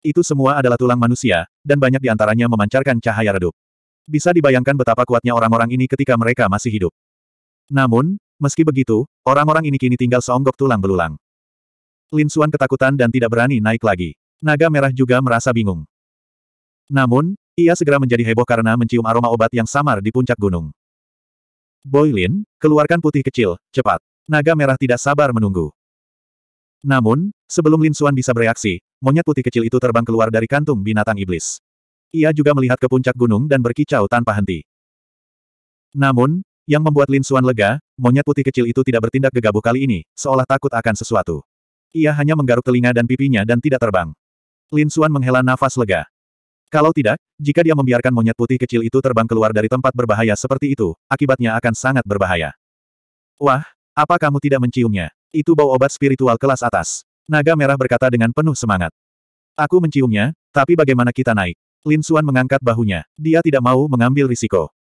Itu semua adalah tulang manusia, dan banyak di antaranya memancarkan cahaya redup. Bisa dibayangkan betapa kuatnya orang-orang ini ketika mereka masih hidup. Namun, meski begitu, orang-orang ini kini tinggal seonggok tulang belulang. Lin Suan ketakutan dan tidak berani naik lagi. Naga merah juga merasa bingung. Namun, ia segera menjadi heboh karena mencium aroma obat yang samar di puncak gunung. Boy Lin, keluarkan putih kecil, cepat. Naga merah tidak sabar menunggu. Namun, sebelum Lin Suan bisa bereaksi, monyet putih kecil itu terbang keluar dari kantung binatang iblis. Ia juga melihat ke puncak gunung dan berkicau tanpa henti. Namun, yang membuat Lin Xuan lega, monyet putih kecil itu tidak bertindak gegabah kali ini, seolah takut akan sesuatu. Ia hanya menggaruk telinga dan pipinya dan tidak terbang. Lin Xuan menghela nafas lega. Kalau tidak, jika dia membiarkan monyet putih kecil itu terbang keluar dari tempat berbahaya seperti itu, akibatnya akan sangat berbahaya. Wah, apa kamu tidak menciumnya? Itu bau obat spiritual kelas atas. Naga merah berkata dengan penuh semangat. Aku menciumnya, tapi bagaimana kita naik? Lin Xuan mengangkat bahunya. Dia tidak mau mengambil risiko.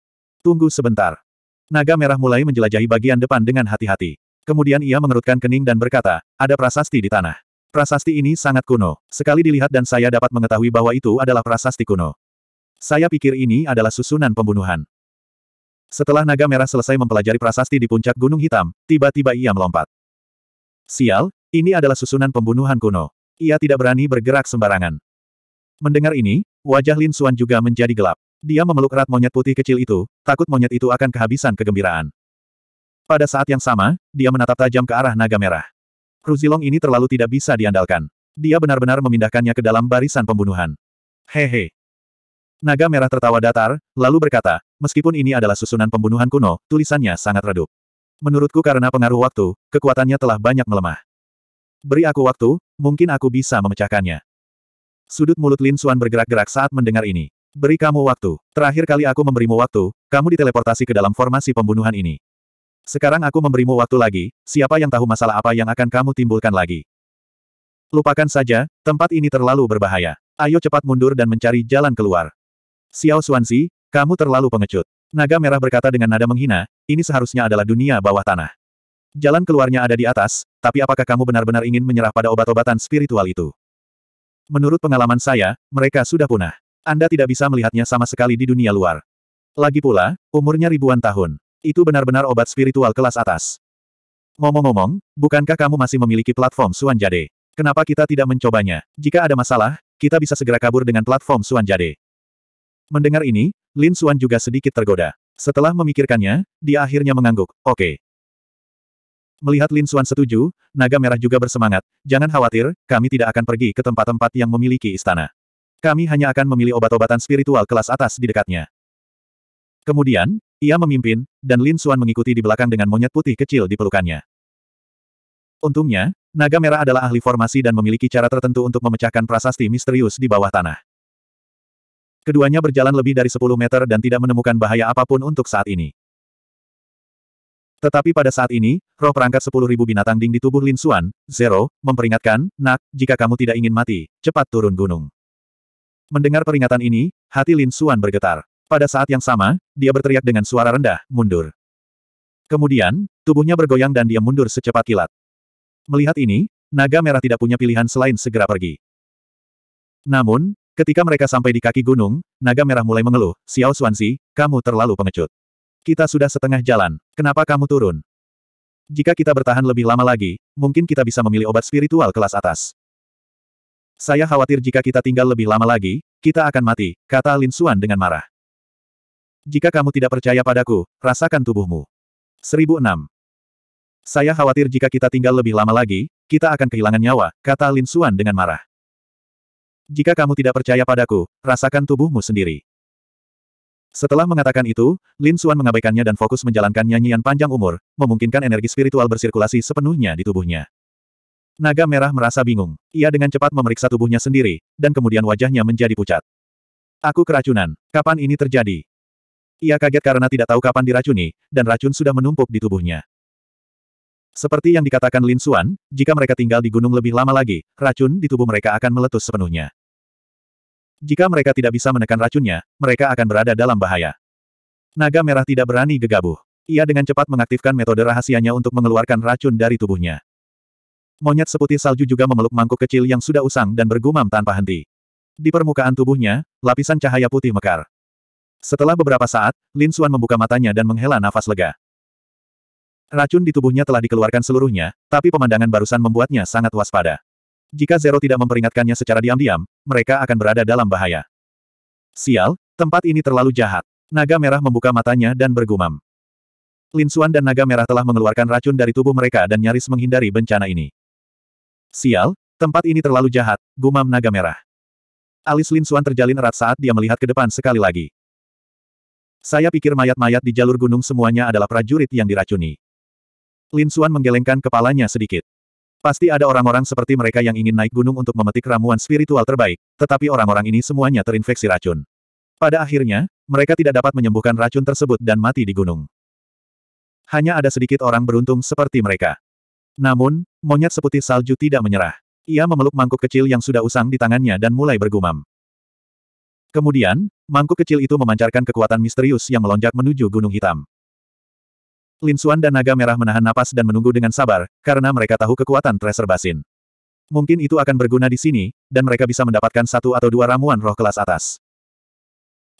Tunggu sebentar. Naga merah mulai menjelajahi bagian depan dengan hati-hati. Kemudian ia mengerutkan kening dan berkata, ada prasasti di tanah. Prasasti ini sangat kuno. Sekali dilihat dan saya dapat mengetahui bahwa itu adalah prasasti kuno. Saya pikir ini adalah susunan pembunuhan. Setelah naga merah selesai mempelajari prasasti di puncak gunung hitam, tiba-tiba ia melompat. Sial, ini adalah susunan pembunuhan kuno. Ia tidak berani bergerak sembarangan. Mendengar ini, wajah Lin Suan juga menjadi gelap. Dia memeluk erat monyet putih kecil itu, takut monyet itu akan kehabisan kegembiraan. Pada saat yang sama, dia menatap tajam ke arah naga merah. Ruzilong ini terlalu tidak bisa diandalkan. Dia benar-benar memindahkannya ke dalam barisan pembunuhan. Hehe. Naga merah tertawa datar, lalu berkata, meskipun ini adalah susunan pembunuhan kuno, tulisannya sangat redup. Menurutku karena pengaruh waktu, kekuatannya telah banyak melemah. Beri aku waktu, mungkin aku bisa memecahkannya. Sudut mulut Lin Xuan bergerak-gerak saat mendengar ini. Beri kamu waktu. Terakhir kali aku memberimu waktu, kamu diteleportasi ke dalam formasi pembunuhan ini. Sekarang aku memberimu waktu lagi, siapa yang tahu masalah apa yang akan kamu timbulkan lagi. Lupakan saja, tempat ini terlalu berbahaya. Ayo cepat mundur dan mencari jalan keluar. Xiao Xuanzi, kamu terlalu pengecut. Naga Merah berkata dengan nada menghina, ini seharusnya adalah dunia bawah tanah. Jalan keluarnya ada di atas, tapi apakah kamu benar-benar ingin menyerah pada obat-obatan spiritual itu? Menurut pengalaman saya, mereka sudah punah. Anda tidak bisa melihatnya sama sekali di dunia luar. Lagi pula, umurnya ribuan tahun. Itu benar-benar obat spiritual kelas atas. Ngomong-ngomong, bukankah kamu masih memiliki platform Suan Jade? Kenapa kita tidak mencobanya? Jika ada masalah, kita bisa segera kabur dengan platform Suan Jade. Mendengar ini, Lin Suan juga sedikit tergoda. Setelah memikirkannya, dia akhirnya mengangguk, oke. Okay. Melihat Lin Xuan setuju, naga merah juga bersemangat. Jangan khawatir, kami tidak akan pergi ke tempat-tempat yang memiliki istana. Kami hanya akan memilih obat-obatan spiritual kelas atas di dekatnya. Kemudian, ia memimpin, dan Lin Xuan mengikuti di belakang dengan monyet putih kecil di pelukannya. Untungnya, naga merah adalah ahli formasi dan memiliki cara tertentu untuk memecahkan prasasti misterius di bawah tanah. Keduanya berjalan lebih dari 10 meter dan tidak menemukan bahaya apapun untuk saat ini. Tetapi pada saat ini, roh perangkat 10.000 binatang ding di tubuh Lin Xuan, Zero, memperingatkan, Nak, jika kamu tidak ingin mati, cepat turun gunung. Mendengar peringatan ini, hati Lin Xuan bergetar. Pada saat yang sama, dia berteriak dengan suara rendah, mundur. Kemudian, tubuhnya bergoyang dan dia mundur secepat kilat. Melihat ini, naga merah tidak punya pilihan selain segera pergi. Namun, ketika mereka sampai di kaki gunung, naga merah mulai mengeluh, Xiao Xuanzi, kamu terlalu pengecut. Kita sudah setengah jalan, kenapa kamu turun? Jika kita bertahan lebih lama lagi, mungkin kita bisa memilih obat spiritual kelas atas. Saya khawatir jika kita tinggal lebih lama lagi, kita akan mati, kata Lin Suan dengan marah. Jika kamu tidak percaya padaku, rasakan tubuhmu. 1006. Saya khawatir jika kita tinggal lebih lama lagi, kita akan kehilangan nyawa, kata Lin Suan dengan marah. Jika kamu tidak percaya padaku, rasakan tubuhmu sendiri. Setelah mengatakan itu, Lin Xuan mengabaikannya dan fokus menjalankan nyanyian panjang umur, memungkinkan energi spiritual bersirkulasi sepenuhnya di tubuhnya. Naga merah merasa bingung. Ia dengan cepat memeriksa tubuhnya sendiri, dan kemudian wajahnya menjadi pucat. Aku keracunan. Kapan ini terjadi? Ia kaget karena tidak tahu kapan diracuni, dan racun sudah menumpuk di tubuhnya. Seperti yang dikatakan Lin Xuan, jika mereka tinggal di gunung lebih lama lagi, racun di tubuh mereka akan meletus sepenuhnya. Jika mereka tidak bisa menekan racunnya, mereka akan berada dalam bahaya. Naga merah tidak berani gegabah. Ia dengan cepat mengaktifkan metode rahasianya untuk mengeluarkan racun dari tubuhnya. Monyet seputih salju juga memeluk mangkuk kecil yang sudah usang dan bergumam tanpa henti. Di permukaan tubuhnya, lapisan cahaya putih mekar. Setelah beberapa saat, Lin Xuan membuka matanya dan menghela nafas lega. Racun di tubuhnya telah dikeluarkan seluruhnya, tapi pemandangan barusan membuatnya sangat waspada. Jika Zero tidak memperingatkannya secara diam-diam, mereka akan berada dalam bahaya. Sial, tempat ini terlalu jahat. Naga merah membuka matanya dan bergumam. Lin Linsuan dan naga merah telah mengeluarkan racun dari tubuh mereka dan nyaris menghindari bencana ini. Sial, tempat ini terlalu jahat, gumam naga merah. Alis Lin Linsuan terjalin erat saat dia melihat ke depan sekali lagi. Saya pikir mayat-mayat di jalur gunung semuanya adalah prajurit yang diracuni. Lin Linsuan menggelengkan kepalanya sedikit. Pasti ada orang-orang seperti mereka yang ingin naik gunung untuk memetik ramuan spiritual terbaik, tetapi orang-orang ini semuanya terinfeksi racun. Pada akhirnya, mereka tidak dapat menyembuhkan racun tersebut dan mati di gunung. Hanya ada sedikit orang beruntung seperti mereka. Namun, monyet seputih salju tidak menyerah. Ia memeluk mangkuk kecil yang sudah usang di tangannya dan mulai bergumam. Kemudian, mangkuk kecil itu memancarkan kekuatan misterius yang melonjak menuju gunung hitam. Lin Xuan dan Naga Merah menahan napas dan menunggu dengan sabar, karena mereka tahu kekuatan Tracer Basin. Mungkin itu akan berguna di sini, dan mereka bisa mendapatkan satu atau dua ramuan roh kelas atas.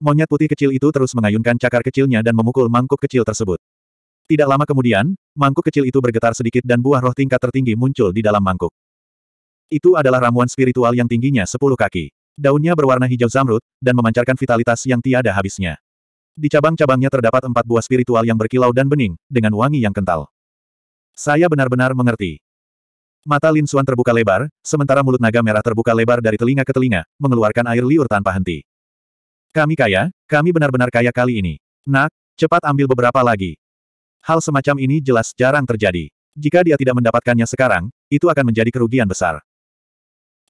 Monyet putih kecil itu terus mengayunkan cakar kecilnya dan memukul mangkuk kecil tersebut. Tidak lama kemudian, mangkuk kecil itu bergetar sedikit dan buah roh tingkat tertinggi muncul di dalam mangkuk. Itu adalah ramuan spiritual yang tingginya sepuluh kaki. Daunnya berwarna hijau zamrud, dan memancarkan vitalitas yang tiada habisnya. Di cabang-cabangnya terdapat empat buah spiritual yang berkilau dan bening, dengan wangi yang kental. Saya benar-benar mengerti. Mata Lin Suan terbuka lebar, sementara mulut naga merah terbuka lebar dari telinga ke telinga, mengeluarkan air liur tanpa henti. Kami kaya, kami benar-benar kaya kali ini. Nak, cepat ambil beberapa lagi. Hal semacam ini jelas jarang terjadi. Jika dia tidak mendapatkannya sekarang, itu akan menjadi kerugian besar.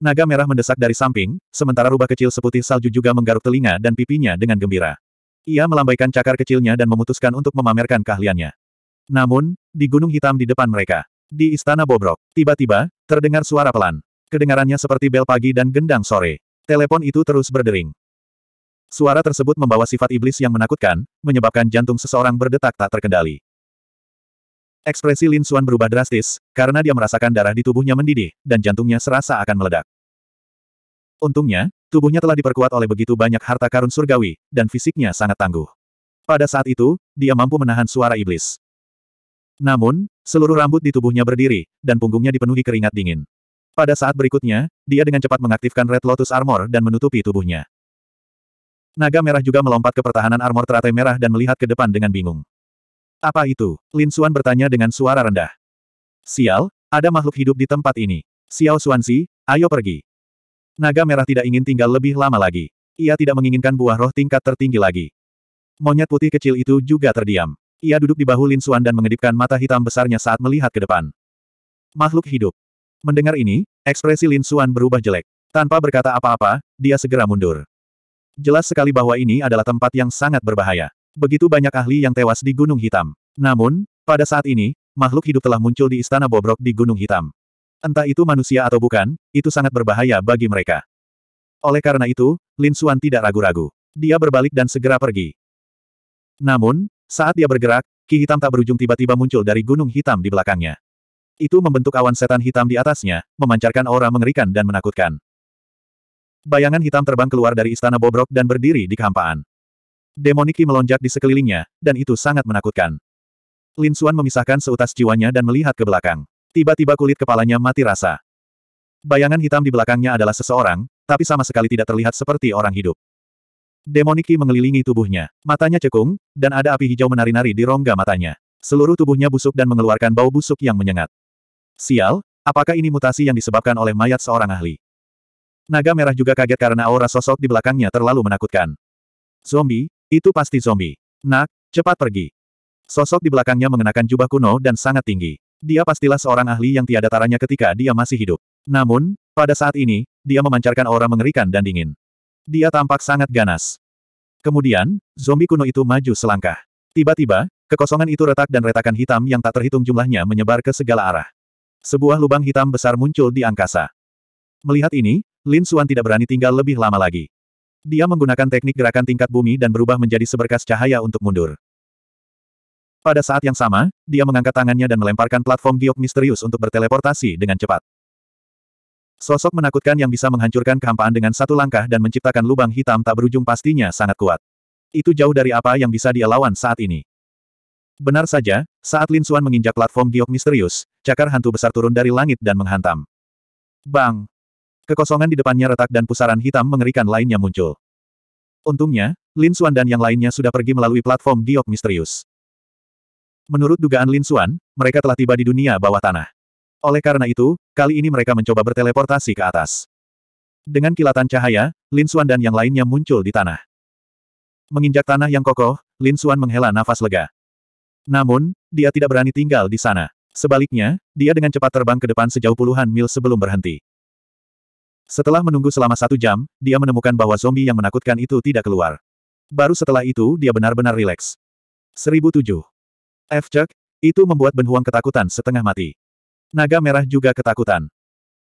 Naga merah mendesak dari samping, sementara rubah kecil seputih salju juga menggaruk telinga dan pipinya dengan gembira. Ia melambaikan cakar kecilnya dan memutuskan untuk memamerkan keahliannya. Namun, di gunung hitam di depan mereka, di istana bobrok, tiba-tiba, terdengar suara pelan. Kedengarannya seperti bel pagi dan gendang sore. Telepon itu terus berdering. Suara tersebut membawa sifat iblis yang menakutkan, menyebabkan jantung seseorang berdetak tak terkendali. Ekspresi Lin Suan berubah drastis, karena dia merasakan darah di tubuhnya mendidih, dan jantungnya serasa akan meledak. Untungnya, Tubuhnya telah diperkuat oleh begitu banyak harta karun surgawi, dan fisiknya sangat tangguh. Pada saat itu, dia mampu menahan suara iblis. Namun, seluruh rambut di tubuhnya berdiri, dan punggungnya dipenuhi keringat dingin. Pada saat berikutnya, dia dengan cepat mengaktifkan Red Lotus Armor dan menutupi tubuhnya. Naga merah juga melompat ke pertahanan armor teratai merah dan melihat ke depan dengan bingung. Apa itu? Lin Xuan bertanya dengan suara rendah. Sial, ada makhluk hidup di tempat ini. Xiao Xuanzi, ayo pergi. Naga merah tidak ingin tinggal lebih lama lagi. Ia tidak menginginkan buah roh tingkat tertinggi lagi. Monyet putih kecil itu juga terdiam. Ia duduk di bahu Lin Suan dan mengedipkan mata hitam besarnya saat melihat ke depan. Makhluk hidup. Mendengar ini, ekspresi Lin Suan berubah jelek. Tanpa berkata apa-apa, dia segera mundur. Jelas sekali bahwa ini adalah tempat yang sangat berbahaya. Begitu banyak ahli yang tewas di Gunung Hitam. Namun, pada saat ini, makhluk hidup telah muncul di Istana Bobrok di Gunung Hitam. Entah itu manusia atau bukan, itu sangat berbahaya bagi mereka. Oleh karena itu, Lin Xuan tidak ragu-ragu. Dia berbalik dan segera pergi. Namun, saat dia bergerak, ki hitam tak berujung tiba-tiba muncul dari gunung hitam di belakangnya. Itu membentuk awan setan hitam di atasnya, memancarkan aura mengerikan dan menakutkan. Bayangan hitam terbang keluar dari istana bobrok dan berdiri di kehampaan. Demoniki melonjak di sekelilingnya, dan itu sangat menakutkan. Lin Xuan memisahkan seutas jiwanya dan melihat ke belakang. Tiba-tiba kulit kepalanya mati rasa. Bayangan hitam di belakangnya adalah seseorang, tapi sama sekali tidak terlihat seperti orang hidup. Demoniki mengelilingi tubuhnya. Matanya cekung, dan ada api hijau menari-nari di rongga matanya. Seluruh tubuhnya busuk dan mengeluarkan bau busuk yang menyengat. Sial, apakah ini mutasi yang disebabkan oleh mayat seorang ahli? Naga merah juga kaget karena aura sosok di belakangnya terlalu menakutkan. Zombie, itu pasti zombie. Nak, cepat pergi. Sosok di belakangnya mengenakan jubah kuno dan sangat tinggi. Dia pastilah seorang ahli yang tiada taranya ketika dia masih hidup. Namun, pada saat ini, dia memancarkan aura mengerikan dan dingin. Dia tampak sangat ganas. Kemudian, zombie kuno itu maju selangkah. Tiba-tiba, kekosongan itu retak dan retakan hitam yang tak terhitung jumlahnya menyebar ke segala arah. Sebuah lubang hitam besar muncul di angkasa. Melihat ini, Lin Suan tidak berani tinggal lebih lama lagi. Dia menggunakan teknik gerakan tingkat bumi dan berubah menjadi seberkas cahaya untuk mundur. Pada saat yang sama, dia mengangkat tangannya dan melemparkan platform giok misterius untuk berteleportasi dengan cepat. Sosok menakutkan yang bisa menghancurkan kehampaan dengan satu langkah dan menciptakan lubang hitam tak berujung pastinya sangat kuat. Itu jauh dari apa yang bisa dia lawan saat ini. Benar saja, saat Lin Xuan menginjak platform giok misterius, cakar hantu besar turun dari langit dan menghantam. Bang! Kekosongan di depannya retak dan pusaran hitam mengerikan lainnya muncul. Untungnya, Lin Xuan dan yang lainnya sudah pergi melalui platform giok misterius. Menurut dugaan Lin Xuan, mereka telah tiba di dunia bawah tanah. Oleh karena itu, kali ini mereka mencoba berteleportasi ke atas. Dengan kilatan cahaya, Lin Xuan dan yang lainnya muncul di tanah. Menginjak tanah yang kokoh, Lin Xuan menghela nafas lega. Namun, dia tidak berani tinggal di sana. Sebaliknya, dia dengan cepat terbang ke depan sejauh puluhan mil sebelum berhenti. Setelah menunggu selama satu jam, dia menemukan bahwa zombie yang menakutkan itu tidak keluar. Baru setelah itu dia benar-benar rileks. 1007 Efcek, itu membuat Benhuang ketakutan setengah mati. Naga merah juga ketakutan.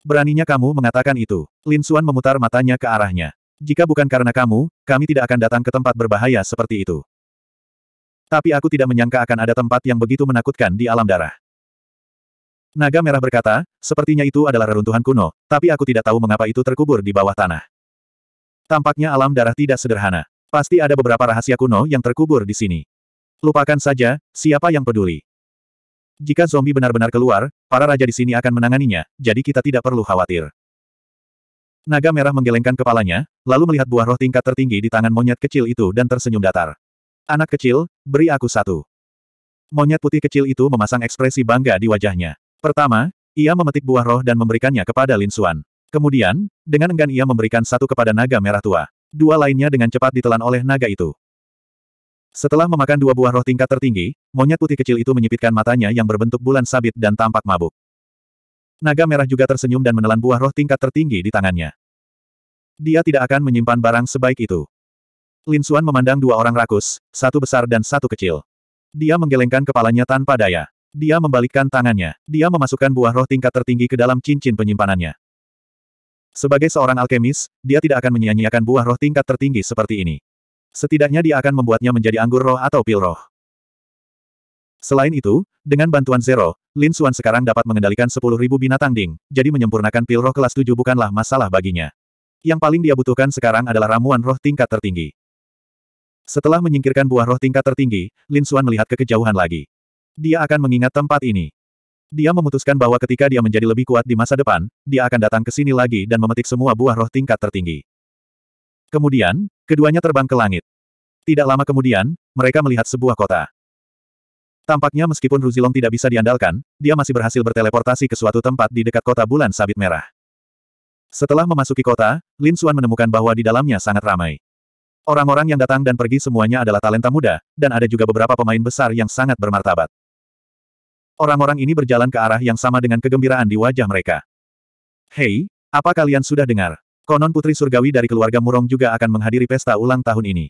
Beraninya kamu mengatakan itu. Lin Suan memutar matanya ke arahnya. Jika bukan karena kamu, kami tidak akan datang ke tempat berbahaya seperti itu. Tapi aku tidak menyangka akan ada tempat yang begitu menakutkan di alam darah. Naga merah berkata, sepertinya itu adalah reruntuhan kuno, tapi aku tidak tahu mengapa itu terkubur di bawah tanah. Tampaknya alam darah tidak sederhana. Pasti ada beberapa rahasia kuno yang terkubur di sini. Lupakan saja, siapa yang peduli. Jika zombie benar-benar keluar, para raja di sini akan menanganinya, jadi kita tidak perlu khawatir. Naga merah menggelengkan kepalanya, lalu melihat buah roh tingkat tertinggi di tangan monyet kecil itu dan tersenyum datar. Anak kecil, beri aku satu. Monyet putih kecil itu memasang ekspresi bangga di wajahnya. Pertama, ia memetik buah roh dan memberikannya kepada Lin Xuan. Kemudian, dengan enggan ia memberikan satu kepada naga merah tua. Dua lainnya dengan cepat ditelan oleh naga itu. Setelah memakan dua buah roh tingkat tertinggi, monyet putih kecil itu menyipitkan matanya yang berbentuk bulan sabit dan tampak mabuk. Naga merah juga tersenyum dan menelan buah roh tingkat tertinggi di tangannya. Dia tidak akan menyimpan barang sebaik itu. Lin Suan memandang dua orang rakus, satu besar dan satu kecil. Dia menggelengkan kepalanya tanpa daya. Dia membalikkan tangannya. Dia memasukkan buah roh tingkat tertinggi ke dalam cincin penyimpanannya. Sebagai seorang alkemis, dia tidak akan menyia-nyiakan buah roh tingkat tertinggi seperti ini. Setidaknya dia akan membuatnya menjadi anggur roh atau pil roh. Selain itu, dengan bantuan Zero, Lin Xuan sekarang dapat mengendalikan 10.000 binatang ding, jadi menyempurnakan pil roh kelas 7 bukanlah masalah baginya. Yang paling dia butuhkan sekarang adalah ramuan roh tingkat tertinggi. Setelah menyingkirkan buah roh tingkat tertinggi, Lin Xuan melihat ke kejauhan lagi. Dia akan mengingat tempat ini. Dia memutuskan bahwa ketika dia menjadi lebih kuat di masa depan, dia akan datang ke sini lagi dan memetik semua buah roh tingkat tertinggi. Kemudian, keduanya terbang ke langit. Tidak lama kemudian, mereka melihat sebuah kota. Tampaknya meskipun Ruzilong tidak bisa diandalkan, dia masih berhasil berteleportasi ke suatu tempat di dekat kota bulan sabit merah. Setelah memasuki kota, Lin Xuan menemukan bahwa di dalamnya sangat ramai. Orang-orang yang datang dan pergi semuanya adalah talenta muda, dan ada juga beberapa pemain besar yang sangat bermartabat. Orang-orang ini berjalan ke arah yang sama dengan kegembiraan di wajah mereka. Hei, apa kalian sudah dengar? Konon Putri Surgawi dari keluarga Murong juga akan menghadiri pesta ulang tahun ini.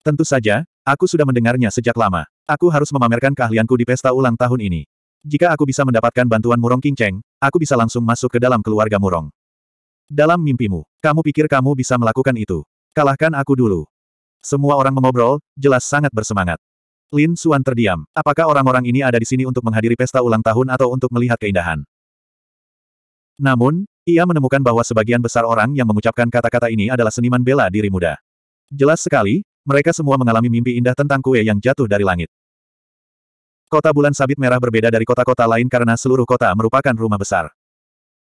Tentu saja, aku sudah mendengarnya sejak lama. Aku harus memamerkan keahlianku di pesta ulang tahun ini. Jika aku bisa mendapatkan bantuan Murong King aku bisa langsung masuk ke dalam keluarga Murong. Dalam mimpimu, kamu pikir kamu bisa melakukan itu. Kalahkan aku dulu. Semua orang mengobrol, jelas sangat bersemangat. Lin Suan terdiam. Apakah orang-orang ini ada di sini untuk menghadiri pesta ulang tahun atau untuk melihat keindahan? Namun, ia menemukan bahwa sebagian besar orang yang mengucapkan kata-kata ini adalah seniman bela diri muda. Jelas sekali, mereka semua mengalami mimpi indah tentang kue yang jatuh dari langit. Kota bulan sabit merah berbeda dari kota-kota lain karena seluruh kota merupakan rumah besar.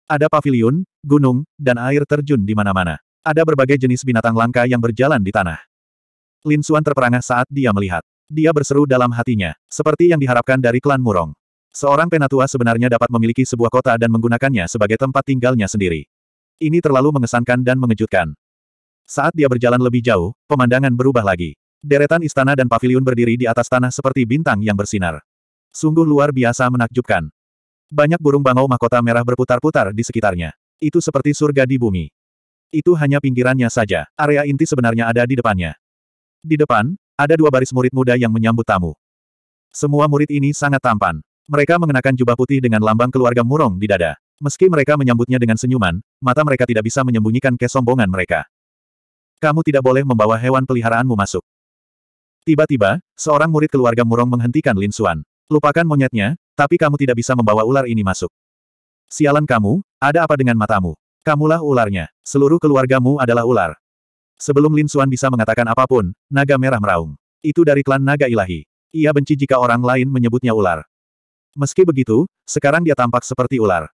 Ada paviliun, gunung, dan air terjun di mana-mana. Ada berbagai jenis binatang langka yang berjalan di tanah. Lin Suan terperangah saat dia melihat. Dia berseru dalam hatinya, seperti yang diharapkan dari klan Murong. Seorang penatua sebenarnya dapat memiliki sebuah kota dan menggunakannya sebagai tempat tinggalnya sendiri. Ini terlalu mengesankan dan mengejutkan. Saat dia berjalan lebih jauh, pemandangan berubah lagi. Deretan istana dan paviliun berdiri di atas tanah seperti bintang yang bersinar. Sungguh luar biasa menakjubkan. Banyak burung bangau mahkota merah berputar-putar di sekitarnya. Itu seperti surga di bumi. Itu hanya pinggirannya saja. Area inti sebenarnya ada di depannya. Di depan, ada dua baris murid muda yang menyambut tamu. Semua murid ini sangat tampan. Mereka mengenakan jubah putih dengan lambang keluarga murong di dada. Meski mereka menyambutnya dengan senyuman, mata mereka tidak bisa menyembunyikan kesombongan mereka. Kamu tidak boleh membawa hewan peliharaanmu masuk. Tiba-tiba, seorang murid keluarga Murong menghentikan Lin Xuan. Lupakan monyetnya, tapi kamu tidak bisa membawa ular ini masuk. Sialan kamu, ada apa dengan matamu? Kamulah ularnya. Seluruh keluargamu adalah ular. Sebelum Lin Xuan bisa mengatakan apapun, naga merah meraung. Itu dari klan naga ilahi. Ia benci jika orang lain menyebutnya ular. Meski begitu, sekarang dia tampak seperti ular.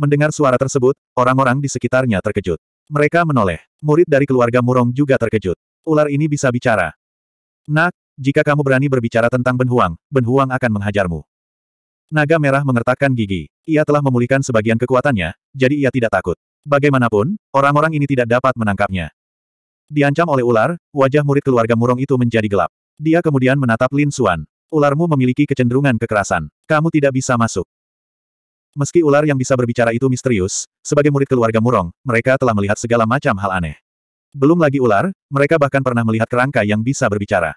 Mendengar suara tersebut, orang-orang di sekitarnya terkejut. Mereka menoleh. Murid dari keluarga Murong juga terkejut. Ular ini bisa bicara. Nak, jika kamu berani berbicara tentang Benhuang, Benhuang akan menghajarmu. Naga merah mengertakkan gigi. Ia telah memulihkan sebagian kekuatannya, jadi ia tidak takut. Bagaimanapun, orang-orang ini tidak dapat menangkapnya. Diancam oleh ular, wajah murid keluarga Murong itu menjadi gelap. Dia kemudian menatap Lin Suan. Ularmu memiliki kecenderungan kekerasan. Kamu tidak bisa masuk. Meski ular yang bisa berbicara itu misterius, sebagai murid keluarga Murong, mereka telah melihat segala macam hal aneh. Belum lagi ular, mereka bahkan pernah melihat kerangka yang bisa berbicara.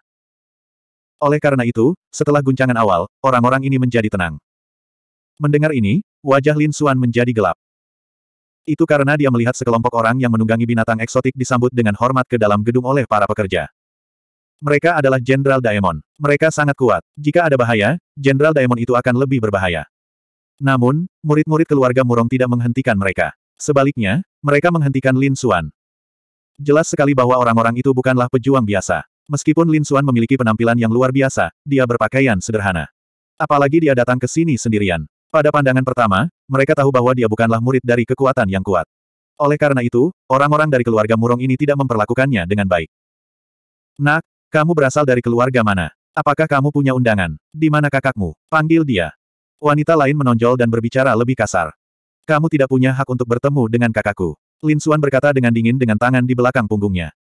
Oleh karena itu, setelah guncangan awal, orang-orang ini menjadi tenang. Mendengar ini, wajah Lin Xuan menjadi gelap. Itu karena dia melihat sekelompok orang yang menunggangi binatang eksotik disambut dengan hormat ke dalam gedung oleh para pekerja. Mereka adalah Jenderal Daemon. Mereka sangat kuat. Jika ada bahaya, Jenderal Daemon itu akan lebih berbahaya. Namun, murid-murid keluarga Murong tidak menghentikan mereka. Sebaliknya, mereka menghentikan Lin Xuan. Jelas sekali bahwa orang-orang itu bukanlah pejuang biasa. Meskipun Lin Xuan memiliki penampilan yang luar biasa, dia berpakaian sederhana. Apalagi dia datang ke sini sendirian. Pada pandangan pertama, mereka tahu bahwa dia bukanlah murid dari kekuatan yang kuat. Oleh karena itu, orang-orang dari keluarga Murong ini tidak memperlakukannya dengan baik. Nak, kamu berasal dari keluarga mana? Apakah kamu punya undangan? Di mana kakakmu? Panggil dia. Wanita lain menonjol dan berbicara lebih kasar. Kamu tidak punya hak untuk bertemu dengan kakakku. Lin Suan berkata dengan dingin dengan tangan di belakang punggungnya.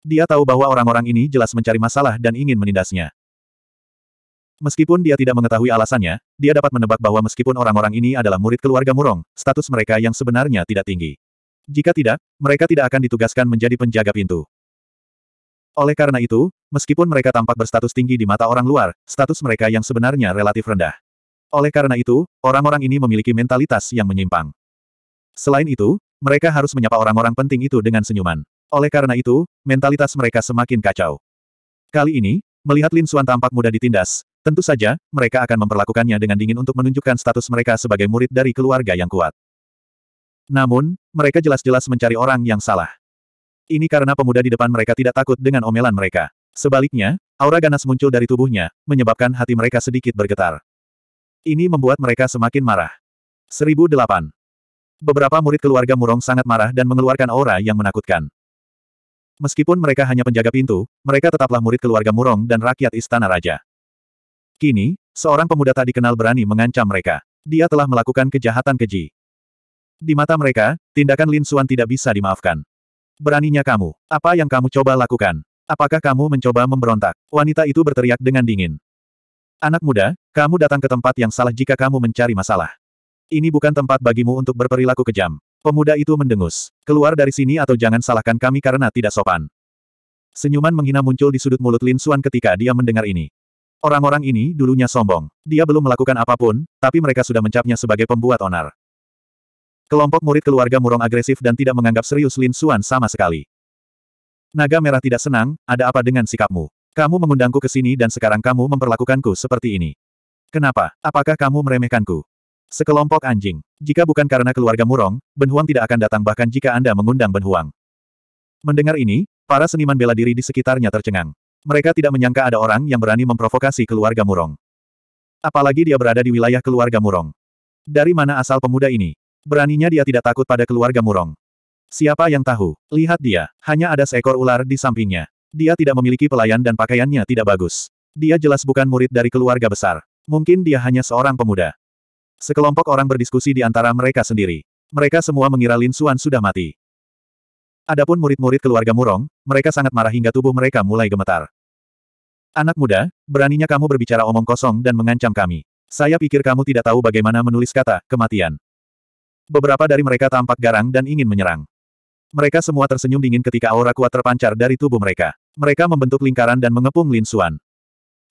Dia tahu bahwa orang-orang ini jelas mencari masalah dan ingin menindasnya. Meskipun dia tidak mengetahui alasannya, dia dapat menebak bahwa meskipun orang-orang ini adalah murid keluarga Murong, status mereka yang sebenarnya tidak tinggi. Jika tidak, mereka tidak akan ditugaskan menjadi penjaga pintu. Oleh karena itu, meskipun mereka tampak berstatus tinggi di mata orang luar, status mereka yang sebenarnya relatif rendah. Oleh karena itu, orang-orang ini memiliki mentalitas yang menyimpang. Selain itu, mereka harus menyapa orang-orang penting itu dengan senyuman. Oleh karena itu, mentalitas mereka semakin kacau. Kali ini, melihat Lin Suan tampak mudah ditindas, tentu saja, mereka akan memperlakukannya dengan dingin untuk menunjukkan status mereka sebagai murid dari keluarga yang kuat. Namun, mereka jelas-jelas mencari orang yang salah. Ini karena pemuda di depan mereka tidak takut dengan omelan mereka. Sebaliknya, aura ganas muncul dari tubuhnya, menyebabkan hati mereka sedikit bergetar. Ini membuat mereka semakin marah. 1008. Beberapa murid keluarga Murong sangat marah dan mengeluarkan aura yang menakutkan. Meskipun mereka hanya penjaga pintu, mereka tetaplah murid keluarga Murong dan rakyat istana raja. Kini, seorang pemuda tak dikenal berani mengancam mereka. Dia telah melakukan kejahatan keji. Di mata mereka, tindakan Lin Suan tidak bisa dimaafkan. Beraninya kamu. Apa yang kamu coba lakukan? Apakah kamu mencoba memberontak? Wanita itu berteriak dengan dingin. Anak muda, kamu datang ke tempat yang salah jika kamu mencari masalah. Ini bukan tempat bagimu untuk berperilaku kejam. Pemuda itu mendengus. Keluar dari sini atau jangan salahkan kami karena tidak sopan. Senyuman menghina muncul di sudut mulut Lin Xuan ketika dia mendengar ini. Orang-orang ini dulunya sombong. Dia belum melakukan apapun, tapi mereka sudah mencapnya sebagai pembuat onar. Kelompok murid keluarga murong agresif dan tidak menganggap serius Lin Xuan sama sekali. Naga merah tidak senang, ada apa dengan sikapmu? Kamu mengundangku ke sini dan sekarang kamu memperlakukanku seperti ini. Kenapa? Apakah kamu meremehkanku? Sekelompok anjing. Jika bukan karena keluarga Murong, Ben Huang tidak akan datang bahkan jika Anda mengundang Ben Mendengar ini, para seniman bela diri di sekitarnya tercengang. Mereka tidak menyangka ada orang yang berani memprovokasi keluarga Murong. Apalagi dia berada di wilayah keluarga Murong. Dari mana asal pemuda ini? Beraninya dia tidak takut pada keluarga Murong. Siapa yang tahu? Lihat dia, hanya ada seekor ular di sampingnya. Dia tidak memiliki pelayan dan pakaiannya tidak bagus. Dia jelas bukan murid dari keluarga besar. Mungkin dia hanya seorang pemuda. Sekelompok orang berdiskusi di antara mereka sendiri. Mereka semua mengira Lin Suan sudah mati. Adapun murid-murid keluarga Murong, mereka sangat marah hingga tubuh mereka mulai gemetar. Anak muda, beraninya kamu berbicara omong kosong dan mengancam kami. Saya pikir kamu tidak tahu bagaimana menulis kata, kematian. Beberapa dari mereka tampak garang dan ingin menyerang. Mereka semua tersenyum dingin ketika aura kuat terpancar dari tubuh mereka. Mereka membentuk lingkaran dan mengepung Lin Xuan.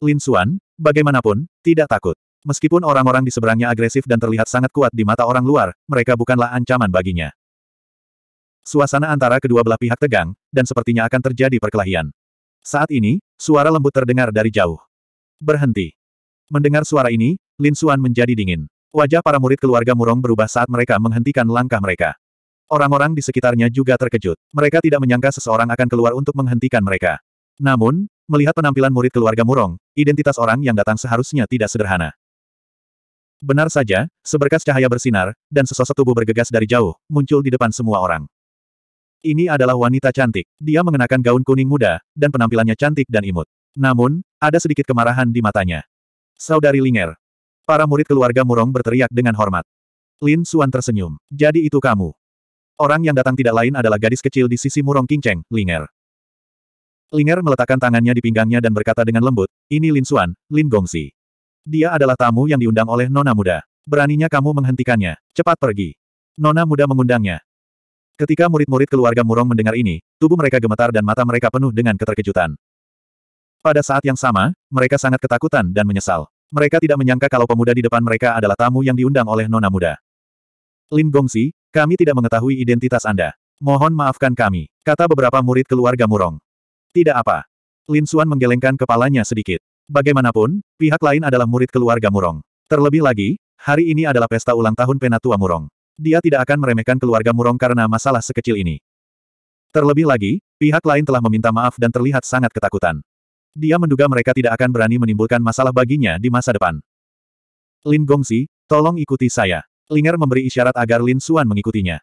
Lin Xuan, bagaimanapun, tidak takut. Meskipun orang-orang di seberangnya agresif dan terlihat sangat kuat di mata orang luar, mereka bukanlah ancaman baginya. Suasana antara kedua belah pihak tegang, dan sepertinya akan terjadi perkelahian. Saat ini, suara lembut terdengar dari jauh. Berhenti. Mendengar suara ini, Lin Xuan menjadi dingin. Wajah para murid keluarga Murong berubah saat mereka menghentikan langkah mereka. Orang-orang di sekitarnya juga terkejut. Mereka tidak menyangka seseorang akan keluar untuk menghentikan mereka. Namun, melihat penampilan murid keluarga Murong, identitas orang yang datang seharusnya tidak sederhana. Benar saja, seberkas cahaya bersinar, dan sesosok tubuh bergegas dari jauh, muncul di depan semua orang. Ini adalah wanita cantik. Dia mengenakan gaun kuning muda, dan penampilannya cantik dan imut. Namun, ada sedikit kemarahan di matanya. Saudari Linger. Para murid keluarga Murong berteriak dengan hormat. Lin Suan tersenyum. Jadi itu kamu. Orang yang datang tidak lain adalah gadis kecil di sisi Murong Kingcheng, Linger. Linger meletakkan tangannya di pinggangnya dan berkata dengan lembut, ini Lin Suan, Lin Gongsi. Dia adalah tamu yang diundang oleh Nona Muda. Beraninya kamu menghentikannya, cepat pergi. Nona Muda mengundangnya. Ketika murid-murid keluarga Murong mendengar ini, tubuh mereka gemetar dan mata mereka penuh dengan keterkejutan. Pada saat yang sama, mereka sangat ketakutan dan menyesal. Mereka tidak menyangka kalau pemuda di depan mereka adalah tamu yang diundang oleh Nona Muda. Lin Gongsi, kami tidak mengetahui identitas Anda. Mohon maafkan kami, kata beberapa murid keluarga Murong. Tidak apa. Lin Suan menggelengkan kepalanya sedikit. Bagaimanapun, pihak lain adalah murid keluarga Murong. Terlebih lagi, hari ini adalah pesta ulang tahun Penatua Murong. Dia tidak akan meremehkan keluarga Murong karena masalah sekecil ini. Terlebih lagi, pihak lain telah meminta maaf dan terlihat sangat ketakutan. Dia menduga mereka tidak akan berani menimbulkan masalah baginya di masa depan. Lin Gongsi, tolong ikuti saya. Linger memberi isyarat agar Lin Xuan mengikutinya.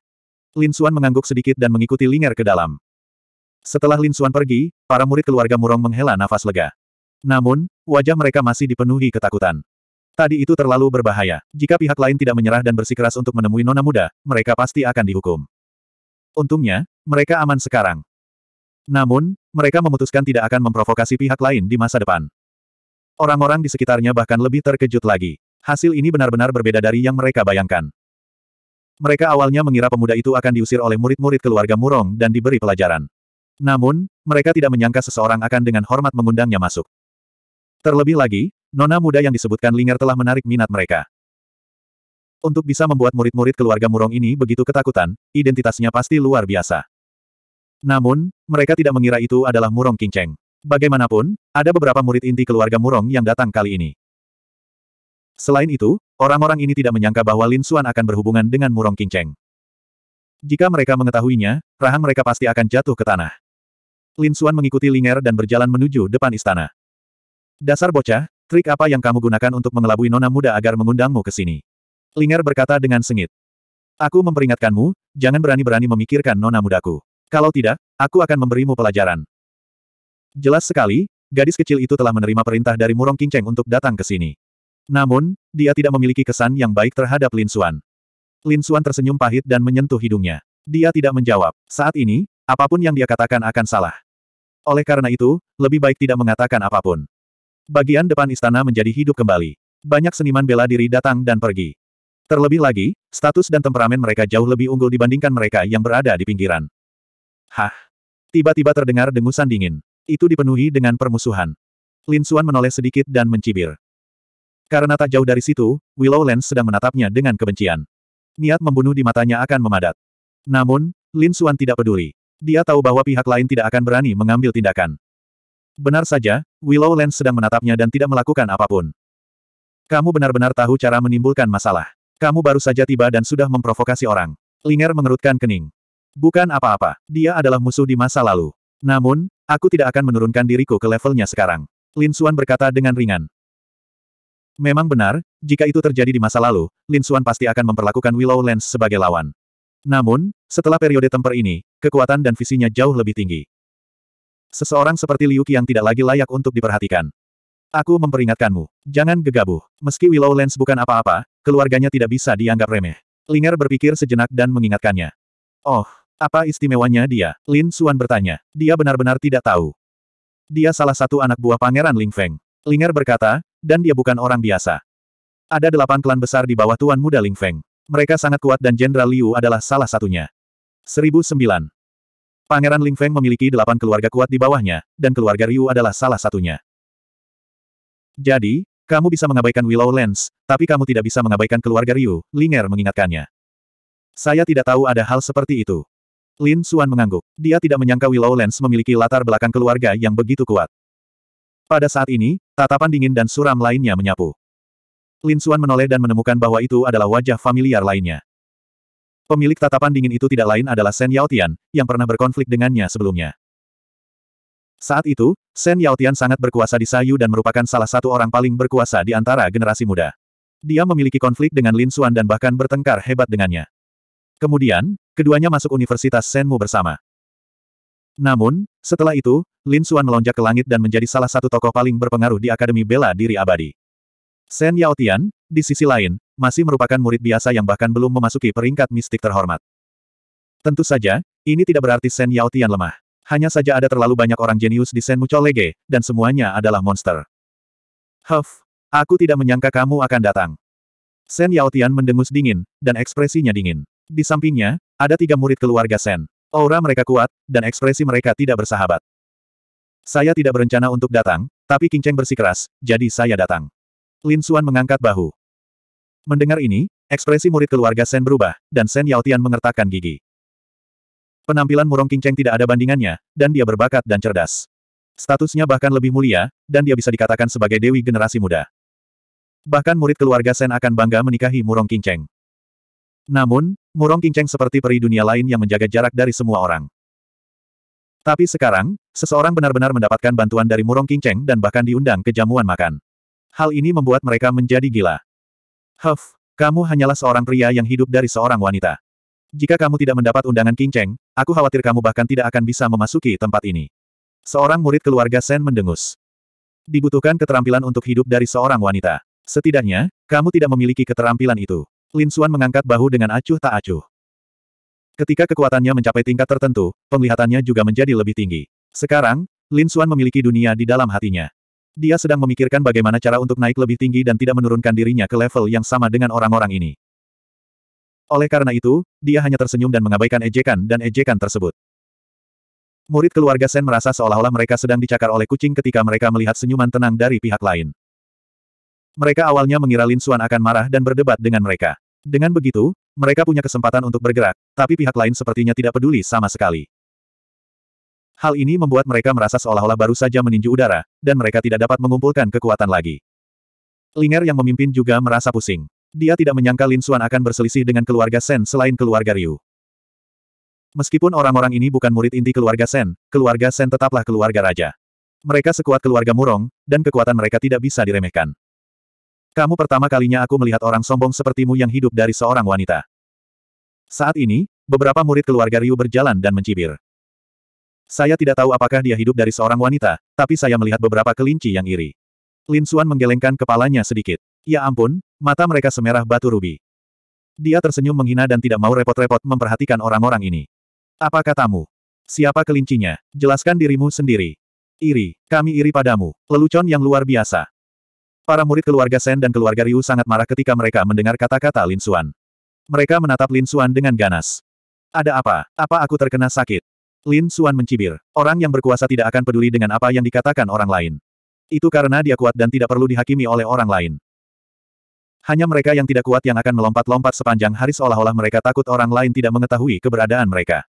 Lin Xuan mengangguk sedikit dan mengikuti Linger ke dalam. Setelah Lin Xuan pergi, para murid keluarga Murong menghela nafas lega. Namun, wajah mereka masih dipenuhi ketakutan. Tadi itu terlalu berbahaya. Jika pihak lain tidak menyerah dan bersikeras untuk menemui nona muda, mereka pasti akan dihukum. Untungnya, mereka aman sekarang. Namun, mereka memutuskan tidak akan memprovokasi pihak lain di masa depan. Orang-orang di sekitarnya bahkan lebih terkejut lagi. Hasil ini benar-benar berbeda dari yang mereka bayangkan. Mereka awalnya mengira pemuda itu akan diusir oleh murid-murid keluarga Murong dan diberi pelajaran. Namun, mereka tidak menyangka seseorang akan dengan hormat mengundangnya masuk. Terlebih lagi, nona muda yang disebutkan Linger telah menarik minat mereka. Untuk bisa membuat murid-murid keluarga Murong ini begitu ketakutan, identitasnya pasti luar biasa. Namun, mereka tidak mengira itu adalah Murong Kingceng. Bagaimanapun, ada beberapa murid inti keluarga Murong yang datang kali ini. Selain itu, orang-orang ini tidak menyangka bahwa Lin Xuan akan berhubungan dengan Murong Cheng. Jika mereka mengetahuinya, rahang mereka pasti akan jatuh ke tanah. Lin Xuan mengikuti Linger dan berjalan menuju depan istana. Dasar bocah, trik apa yang kamu gunakan untuk mengelabui nona muda agar mengundangmu ke sini? Linger berkata dengan sengit. Aku memperingatkanmu, jangan berani-berani memikirkan nona mudaku. Kalau tidak, aku akan memberimu pelajaran. Jelas sekali, gadis kecil itu telah menerima perintah dari Murong Cheng untuk datang ke sini. Namun, dia tidak memiliki kesan yang baik terhadap Lin Suan. Lin Suan tersenyum pahit dan menyentuh hidungnya. Dia tidak menjawab. Saat ini, apapun yang dia katakan akan salah. Oleh karena itu, lebih baik tidak mengatakan apapun. Bagian depan istana menjadi hidup kembali. Banyak seniman bela diri datang dan pergi. Terlebih lagi, status dan temperamen mereka jauh lebih unggul dibandingkan mereka yang berada di pinggiran. Hah! Tiba-tiba terdengar dengusan dingin. Itu dipenuhi dengan permusuhan. Lin Suan menoleh sedikit dan mencibir. Karena tak jauh dari situ, Willow Lens sedang menatapnya dengan kebencian. Niat membunuh di matanya akan memadat. Namun, Lin Suan tidak peduli. Dia tahu bahwa pihak lain tidak akan berani mengambil tindakan. Benar saja, Willow Lens sedang menatapnya dan tidak melakukan apapun. Kamu benar-benar tahu cara menimbulkan masalah. Kamu baru saja tiba dan sudah memprovokasi orang. Linger mengerutkan kening. Bukan apa-apa, dia adalah musuh di masa lalu. Namun, aku tidak akan menurunkan diriku ke levelnya sekarang. Lin Suan berkata dengan ringan. Memang benar, jika itu terjadi di masa lalu, Lin Xuan pasti akan memperlakukan Willow Lens sebagai lawan. Namun, setelah periode temper ini, kekuatan dan visinya jauh lebih tinggi. Seseorang seperti Liu Qi yang tidak lagi layak untuk diperhatikan. Aku memperingatkanmu, jangan gegabah. Meski Willow Lens bukan apa-apa, keluarganya tidak bisa dianggap remeh. Linger berpikir sejenak dan mengingatkannya. Oh, apa istimewanya dia? Lin Xuan bertanya. Dia benar-benar tidak tahu. Dia salah satu anak buah pangeran Ling Feng. Linger berkata, dan dia bukan orang biasa. Ada delapan klan besar di bawah Tuan Muda Ling Feng. Mereka sangat kuat dan Jenderal Liu adalah salah satunya. 1009. Pangeran Ling Feng memiliki delapan keluarga kuat di bawahnya, dan keluarga Liu adalah salah satunya. Jadi, kamu bisa mengabaikan Willow Lens, tapi kamu tidak bisa mengabaikan keluarga Ryu, Linger mengingatkannya. Saya tidak tahu ada hal seperti itu. Lin Xuan mengangguk. Dia tidak menyangka Willow Lens memiliki latar belakang keluarga yang begitu kuat. Pada saat ini, tatapan dingin dan suram lainnya menyapu. Lin Suan menoleh dan menemukan bahwa itu adalah wajah familiar lainnya. Pemilik tatapan dingin itu tidak lain adalah Shen Yaotian, yang pernah berkonflik dengannya sebelumnya. Saat itu, Shen Yaotian sangat berkuasa di Sayu dan merupakan salah satu orang paling berkuasa di antara generasi muda. Dia memiliki konflik dengan Lin Suan dan bahkan bertengkar hebat dengannya. Kemudian, keduanya masuk Universitas Shenmu bersama. Namun, setelah itu, Lin Xuan melonjak ke langit dan menjadi salah satu tokoh paling berpengaruh di Akademi Bela Diri Abadi. Shen Yao Tian, di sisi lain, masih merupakan murid biasa yang bahkan belum memasuki peringkat mistik terhormat. Tentu saja, ini tidak berarti Shen Yao Tian lemah. Hanya saja ada terlalu banyak orang jenius di Sen Mucho Lege, dan semuanya adalah monster. Huff, aku tidak menyangka kamu akan datang. Sen Tian mendengus dingin, dan ekspresinya dingin. Di sampingnya, ada tiga murid keluarga Sen. Aura mereka kuat, dan ekspresi mereka tidak bersahabat. Saya tidak berencana untuk datang, tapi King Cheng bersikeras, jadi saya datang. Lin Xuan mengangkat bahu. Mendengar ini, ekspresi murid keluarga Shen berubah, dan Sen Yaotian mengertakkan gigi. Penampilan murong King Cheng tidak ada bandingannya, dan dia berbakat dan cerdas. Statusnya bahkan lebih mulia, dan dia bisa dikatakan sebagai dewi generasi muda. Bahkan murid keluarga Shen akan bangga menikahi murong King Cheng. Namun, Murong Kinceng seperti peri dunia lain yang menjaga jarak dari semua orang. Tapi sekarang, seseorang benar-benar mendapatkan bantuan dari Murong Kinceng dan bahkan diundang ke jamuan makan. Hal ini membuat mereka menjadi gila. Huff, kamu hanyalah seorang pria yang hidup dari seorang wanita. Jika kamu tidak mendapat undangan Kinceng, aku khawatir kamu bahkan tidak akan bisa memasuki tempat ini. Seorang murid keluarga Sen mendengus. Dibutuhkan keterampilan untuk hidup dari seorang wanita. Setidaknya, kamu tidak memiliki keterampilan itu. Lin Xuan mengangkat bahu dengan acuh tak acuh. Ketika kekuatannya mencapai tingkat tertentu, penglihatannya juga menjadi lebih tinggi. Sekarang, Lin Xuan memiliki dunia di dalam hatinya. Dia sedang memikirkan bagaimana cara untuk naik lebih tinggi dan tidak menurunkan dirinya ke level yang sama dengan orang-orang ini. Oleh karena itu, dia hanya tersenyum dan mengabaikan ejekan dan ejekan tersebut. Murid keluarga Sen merasa seolah-olah mereka sedang dicakar oleh kucing ketika mereka melihat senyuman tenang dari pihak lain. Mereka awalnya mengira Lin Xuan akan marah dan berdebat dengan mereka. Dengan begitu, mereka punya kesempatan untuk bergerak, tapi pihak lain sepertinya tidak peduli sama sekali. Hal ini membuat mereka merasa seolah-olah baru saja meninju udara, dan mereka tidak dapat mengumpulkan kekuatan lagi. Linger yang memimpin juga merasa pusing. Dia tidak menyangka Lin Xuan akan berselisih dengan keluarga Sen selain keluarga Ryu. Meskipun orang-orang ini bukan murid inti keluarga Sen, keluarga Sen tetaplah keluarga raja. Mereka sekuat keluarga Murong, dan kekuatan mereka tidak bisa diremehkan. Kamu pertama kalinya aku melihat orang sombong sepertimu yang hidup dari seorang wanita. Saat ini, beberapa murid keluarga Ryu berjalan dan mencibir. Saya tidak tahu apakah dia hidup dari seorang wanita, tapi saya melihat beberapa kelinci yang iri. Lin Xuan menggelengkan kepalanya sedikit. Ya ampun, mata mereka semerah batu rubi. Dia tersenyum menghina dan tidak mau repot-repot memperhatikan orang-orang ini. Apa katamu? Siapa kelincinya? Jelaskan dirimu sendiri. Iri, kami iri padamu, lelucon yang luar biasa. Para murid keluarga Sen dan keluarga Ryu sangat marah ketika mereka mendengar kata-kata Lin Xuan. Mereka menatap Lin Xuan dengan ganas. Ada apa? Apa aku terkena sakit? Lin Xuan mencibir. Orang yang berkuasa tidak akan peduli dengan apa yang dikatakan orang lain. Itu karena dia kuat dan tidak perlu dihakimi oleh orang lain. Hanya mereka yang tidak kuat yang akan melompat-lompat sepanjang hari seolah-olah mereka takut orang lain tidak mengetahui keberadaan mereka.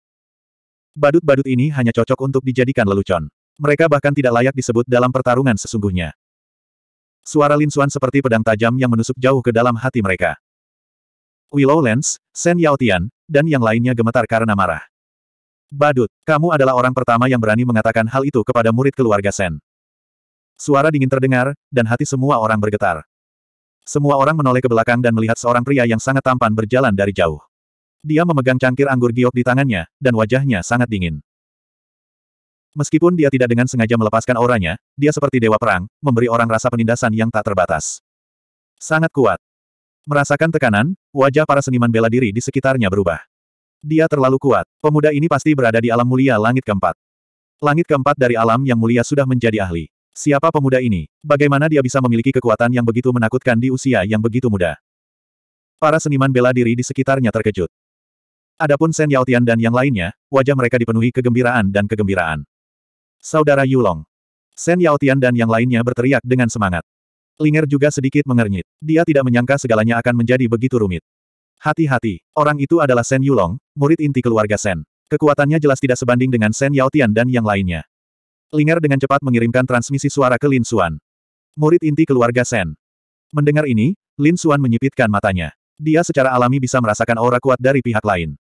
Badut-badut ini hanya cocok untuk dijadikan lelucon. Mereka bahkan tidak layak disebut dalam pertarungan sesungguhnya. Suara Lin Xuan seperti pedang tajam yang menusuk jauh ke dalam hati mereka. Willow Lens, Shen Yaotian, dan yang lainnya gemetar karena marah. Badut, kamu adalah orang pertama yang berani mengatakan hal itu kepada murid keluarga Sen. Suara dingin terdengar, dan hati semua orang bergetar. Semua orang menoleh ke belakang dan melihat seorang pria yang sangat tampan berjalan dari jauh. Dia memegang cangkir anggur giok di tangannya, dan wajahnya sangat dingin. Meskipun dia tidak dengan sengaja melepaskan auranya, dia seperti dewa perang, memberi orang rasa penindasan yang tak terbatas. Sangat kuat. Merasakan tekanan, wajah para seniman bela diri di sekitarnya berubah. Dia terlalu kuat, pemuda ini pasti berada di alam mulia langit keempat. Langit keempat dari alam yang mulia sudah menjadi ahli. Siapa pemuda ini? Bagaimana dia bisa memiliki kekuatan yang begitu menakutkan di usia yang begitu muda? Para seniman bela diri di sekitarnya terkejut. Adapun Sen dan yang lainnya, wajah mereka dipenuhi kegembiraan dan kegembiraan. Saudara Yulong. Shen Yaotian dan yang lainnya berteriak dengan semangat. Linger juga sedikit mengernyit. Dia tidak menyangka segalanya akan menjadi begitu rumit. Hati-hati, orang itu adalah Sen Yulong, murid inti keluarga Sen. Kekuatannya jelas tidak sebanding dengan Shen Yaotian dan yang lainnya. Linger dengan cepat mengirimkan transmisi suara ke Lin Xuan. Murid inti keluarga Sen. Mendengar ini, Lin Xuan menyipitkan matanya. Dia secara alami bisa merasakan aura kuat dari pihak lain.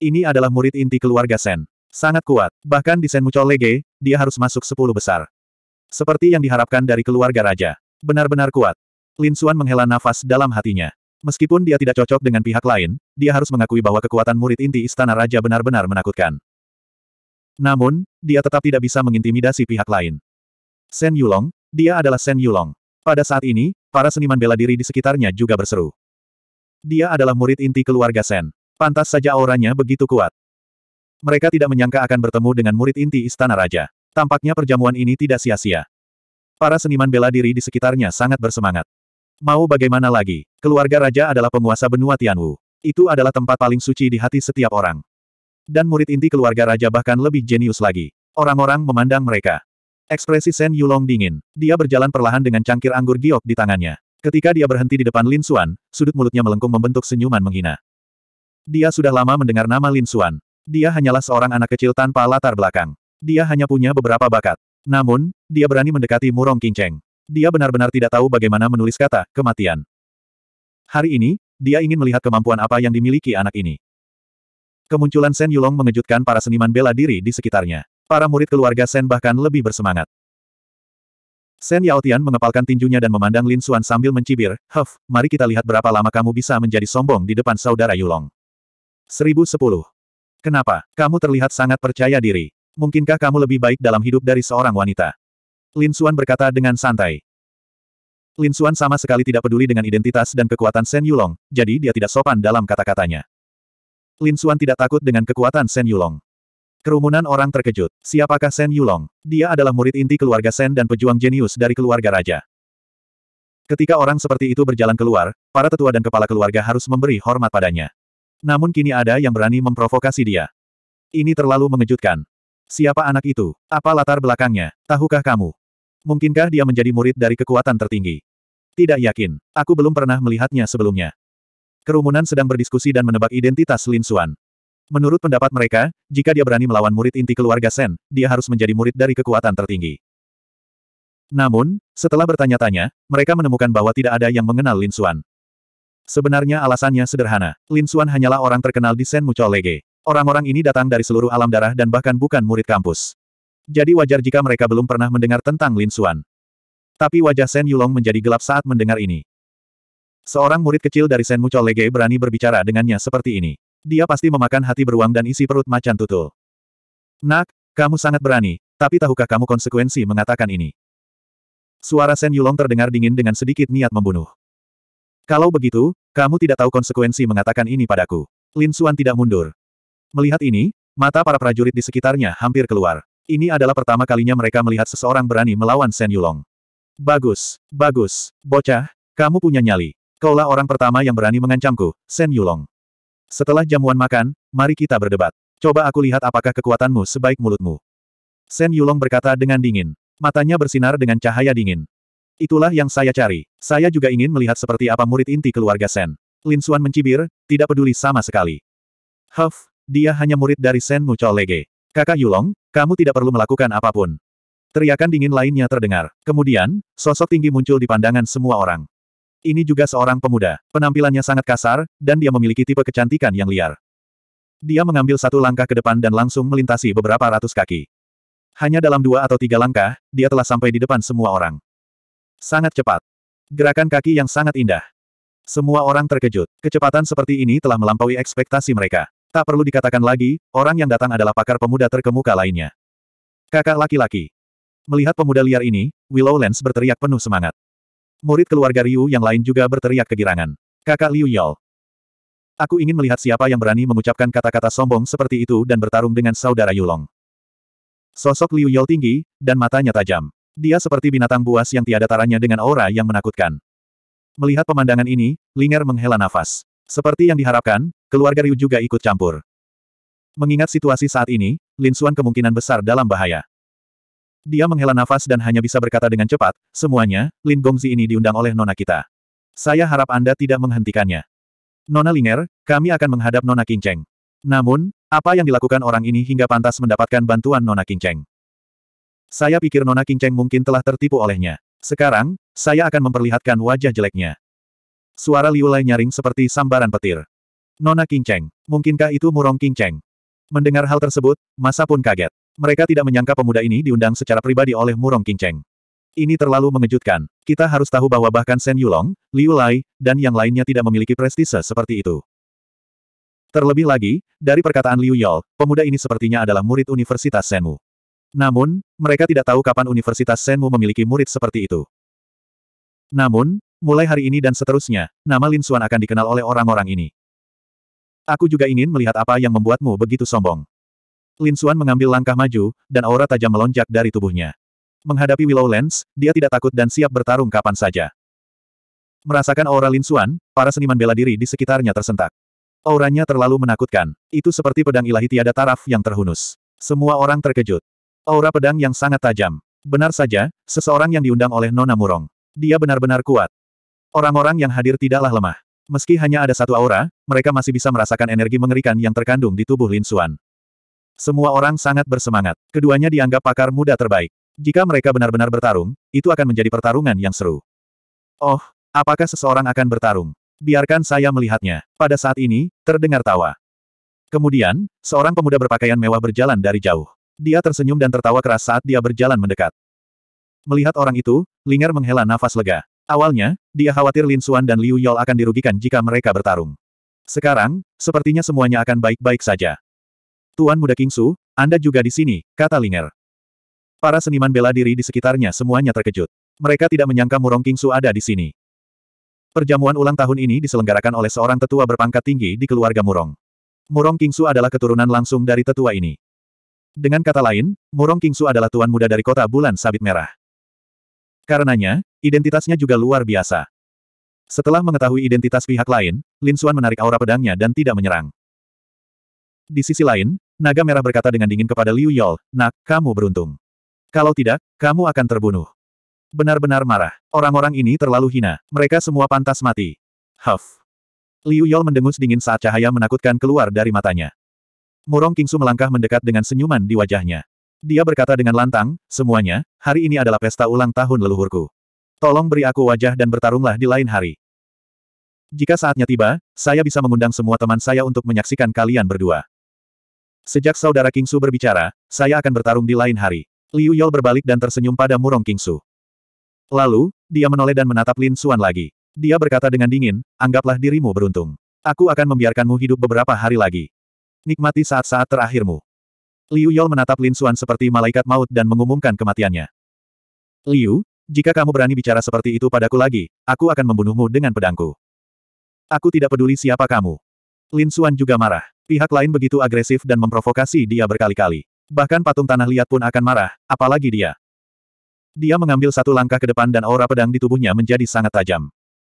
Ini adalah murid inti keluarga Sen. Sangat kuat. Bahkan di Senmucho Lege, dia harus masuk sepuluh besar. Seperti yang diharapkan dari keluarga raja. Benar-benar kuat. Lin Xuan menghela nafas dalam hatinya. Meskipun dia tidak cocok dengan pihak lain, dia harus mengakui bahwa kekuatan murid inti istana raja benar-benar menakutkan. Namun, dia tetap tidak bisa mengintimidasi pihak lain. Sen Yulong, dia adalah Sen Yulong. Pada saat ini, para seniman bela diri di sekitarnya juga berseru. Dia adalah murid inti keluarga Sen. Pantas saja auranya begitu kuat. Mereka tidak menyangka akan bertemu dengan murid inti Istana Raja. Tampaknya perjamuan ini tidak sia-sia. Para seniman bela diri di sekitarnya sangat bersemangat. Mau bagaimana lagi, keluarga Raja adalah penguasa benua Tianwu. Itu adalah tempat paling suci di hati setiap orang. Dan murid inti keluarga Raja bahkan lebih jenius lagi. Orang-orang memandang mereka. Ekspresi Shen Yulong dingin. Dia berjalan perlahan dengan cangkir anggur giok di tangannya. Ketika dia berhenti di depan Lin Xuan, sudut mulutnya melengkung membentuk senyuman menghina. Dia sudah lama mendengar nama Lin Xuan. Dia hanyalah seorang anak kecil tanpa latar belakang. Dia hanya punya beberapa bakat. Namun, dia berani mendekati Murong Kinceng. Dia benar-benar tidak tahu bagaimana menulis kata, kematian. Hari ini, dia ingin melihat kemampuan apa yang dimiliki anak ini. Kemunculan Sen Yulong mengejutkan para seniman bela diri di sekitarnya. Para murid keluarga Sen bahkan lebih bersemangat. Sen Yaotian mengepalkan tinjunya dan memandang Lin Xuan sambil mencibir, Huff, mari kita lihat berapa lama kamu bisa menjadi sombong di depan saudara Yulong. 1010. Kenapa? Kamu terlihat sangat percaya diri. Mungkinkah kamu lebih baik dalam hidup dari seorang wanita? Lin Xuan berkata dengan santai. Lin Xuan sama sekali tidak peduli dengan identitas dan kekuatan Shen Yulong, jadi dia tidak sopan dalam kata-katanya. Lin Xuan tidak takut dengan kekuatan Shen Yulong. Kerumunan orang terkejut. Siapakah Shen Yulong? Dia adalah murid inti keluarga Shen dan pejuang jenius dari keluarga raja. Ketika orang seperti itu berjalan keluar, para tetua dan kepala keluarga harus memberi hormat padanya. Namun kini ada yang berani memprovokasi dia. Ini terlalu mengejutkan. Siapa anak itu? Apa latar belakangnya? Tahukah kamu? Mungkinkah dia menjadi murid dari kekuatan tertinggi? Tidak yakin. Aku belum pernah melihatnya sebelumnya. Kerumunan sedang berdiskusi dan menebak identitas Lin Xuan. Menurut pendapat mereka, jika dia berani melawan murid inti keluarga Sen, dia harus menjadi murid dari kekuatan tertinggi. Namun, setelah bertanya-tanya, mereka menemukan bahwa tidak ada yang mengenal Lin Xuan. Sebenarnya alasannya sederhana. Lin Suan hanyalah orang terkenal di Sen Mucho Lege. Orang-orang ini datang dari seluruh alam darah dan bahkan bukan murid kampus. Jadi wajar jika mereka belum pernah mendengar tentang Lin Suan. Tapi wajah Sen Yulong menjadi gelap saat mendengar ini. Seorang murid kecil dari Sen Mucho Lege berani berbicara dengannya seperti ini. Dia pasti memakan hati beruang dan isi perut macan tutul. Nak, kamu sangat berani, tapi tahukah kamu konsekuensi mengatakan ini? Suara Sen Yulong terdengar dingin dengan sedikit niat membunuh. Kalau begitu, kamu tidak tahu konsekuensi mengatakan ini padaku. Lin Suan tidak mundur. Melihat ini, mata para prajurit di sekitarnya hampir keluar. Ini adalah pertama kalinya mereka melihat seseorang berani melawan Shen Yulong. Bagus, bagus, bocah, kamu punya nyali. Kaulah orang pertama yang berani mengancamku, Shen Yulong. Setelah jamuan makan, mari kita berdebat. Coba aku lihat apakah kekuatanmu sebaik mulutmu. Shen Yulong berkata dengan dingin. Matanya bersinar dengan cahaya dingin. Itulah yang saya cari. Saya juga ingin melihat seperti apa murid inti keluarga Sen. Lin Suan mencibir, tidak peduli sama sekali. Huff, dia hanya murid dari Sen Mu Lege. Kakak Yulong, kamu tidak perlu melakukan apapun. Teriakan dingin lainnya terdengar. Kemudian, sosok tinggi muncul di pandangan semua orang. Ini juga seorang pemuda. Penampilannya sangat kasar, dan dia memiliki tipe kecantikan yang liar. Dia mengambil satu langkah ke depan dan langsung melintasi beberapa ratus kaki. Hanya dalam dua atau tiga langkah, dia telah sampai di depan semua orang. Sangat cepat. Gerakan kaki yang sangat indah. Semua orang terkejut. Kecepatan seperti ini telah melampaui ekspektasi mereka. Tak perlu dikatakan lagi, orang yang datang adalah pakar pemuda terkemuka lainnya. Kakak laki-laki. Melihat pemuda liar ini, Willow Willowlands berteriak penuh semangat. Murid keluarga Ryu yang lain juga berteriak kegirangan. Kakak Liu Yol. Aku ingin melihat siapa yang berani mengucapkan kata-kata sombong seperti itu dan bertarung dengan saudara Yulong. Sosok Liu Yol tinggi, dan matanya tajam. Dia seperti binatang buas yang tiada taranya dengan aura yang menakutkan. Melihat pemandangan ini, Linger menghela nafas. Seperti yang diharapkan, keluarga Ryu juga ikut campur. Mengingat situasi saat ini, Lin Xuan kemungkinan besar dalam bahaya. Dia menghela nafas dan hanya bisa berkata dengan cepat, semuanya, Lin Gongzi ini diundang oleh Nona kita. Saya harap Anda tidak menghentikannya. Nona Linger, kami akan menghadap Nona Kinceng. Namun, apa yang dilakukan orang ini hingga pantas mendapatkan bantuan Nona Kinceng? Saya pikir Nona Kinceng mungkin telah tertipu olehnya. Sekarang, saya akan memperlihatkan wajah jeleknya. Suara Liu Lai nyaring seperti sambaran petir. Nona Kinceng, mungkinkah itu murong Kinceng? Mendengar hal tersebut, masa pun kaget. Mereka tidak menyangka pemuda ini diundang secara pribadi oleh murong Kinceng. Ini terlalu mengejutkan. Kita harus tahu bahwa bahkan Shen Yulong, Liu Lai, dan yang lainnya tidak memiliki prestise seperti itu. Terlebih lagi, dari perkataan Liu Yol, pemuda ini sepertinya adalah murid Universitas Senmu. Namun, mereka tidak tahu kapan Universitas Senmu memiliki murid seperti itu. Namun, mulai hari ini dan seterusnya, nama Lin Suan akan dikenal oleh orang-orang ini. Aku juga ingin melihat apa yang membuatmu begitu sombong. Lin Suan mengambil langkah maju, dan aura tajam melonjak dari tubuhnya. Menghadapi Willow Lens, dia tidak takut dan siap bertarung kapan saja. Merasakan aura Lin Suan, para seniman bela diri di sekitarnya tersentak. Auranya terlalu menakutkan, itu seperti pedang ilahi tiada taraf yang terhunus. Semua orang terkejut. Aura pedang yang sangat tajam. Benar saja, seseorang yang diundang oleh Nona Murong. Dia benar-benar kuat. Orang-orang yang hadir tidaklah lemah. Meski hanya ada satu aura, mereka masih bisa merasakan energi mengerikan yang terkandung di tubuh Lin Xuan. Semua orang sangat bersemangat. Keduanya dianggap pakar muda terbaik. Jika mereka benar-benar bertarung, itu akan menjadi pertarungan yang seru. Oh, apakah seseorang akan bertarung? Biarkan saya melihatnya. Pada saat ini, terdengar tawa. Kemudian, seorang pemuda berpakaian mewah berjalan dari jauh. Dia tersenyum dan tertawa keras saat dia berjalan mendekat. Melihat orang itu, Linger menghela nafas lega. Awalnya, dia khawatir Lin Xuan dan Liu Yol akan dirugikan jika mereka bertarung. Sekarang, sepertinya semuanya akan baik-baik saja. Tuan Muda King Su, Anda juga di sini, kata Linger. Para seniman bela diri di sekitarnya semuanya terkejut. Mereka tidak menyangka Murong King Su ada di sini. Perjamuan ulang tahun ini diselenggarakan oleh seorang tetua berpangkat tinggi di keluarga Murong. Murong King Su adalah keturunan langsung dari tetua ini. Dengan kata lain, Murong Kingsu adalah tuan muda dari kota bulan sabit merah. Karenanya, identitasnya juga luar biasa. Setelah mengetahui identitas pihak lain, Lin Suan menarik aura pedangnya dan tidak menyerang. Di sisi lain, naga merah berkata dengan dingin kepada Liu Yol, Nak, kamu beruntung. Kalau tidak, kamu akan terbunuh. Benar-benar marah. Orang-orang ini terlalu hina. Mereka semua pantas mati. Huff. Liu Yol mendengus dingin saat cahaya menakutkan keluar dari matanya. Murong Kingsu melangkah mendekat dengan senyuman di wajahnya. Dia berkata dengan lantang, semuanya, hari ini adalah pesta ulang tahun leluhurku. Tolong beri aku wajah dan bertarunglah di lain hari. Jika saatnya tiba, saya bisa mengundang semua teman saya untuk menyaksikan kalian berdua. Sejak saudara Kingsu berbicara, saya akan bertarung di lain hari. Liu Yol berbalik dan tersenyum pada Murong Kingsu. Lalu, dia menoleh dan menatap Lin Suan lagi. Dia berkata dengan dingin, anggaplah dirimu beruntung. Aku akan membiarkanmu hidup beberapa hari lagi. Nikmati saat-saat terakhirmu. Liu Yol menatap Lin Xuan seperti malaikat maut dan mengumumkan kematiannya. Liu, jika kamu berani bicara seperti itu padaku lagi, aku akan membunuhmu dengan pedangku. Aku tidak peduli siapa kamu. Lin Xuan juga marah. Pihak lain begitu agresif dan memprovokasi dia berkali-kali. Bahkan patung tanah liat pun akan marah, apalagi dia. Dia mengambil satu langkah ke depan dan aura pedang di tubuhnya menjadi sangat tajam.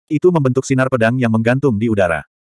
Itu membentuk sinar pedang yang menggantung di udara.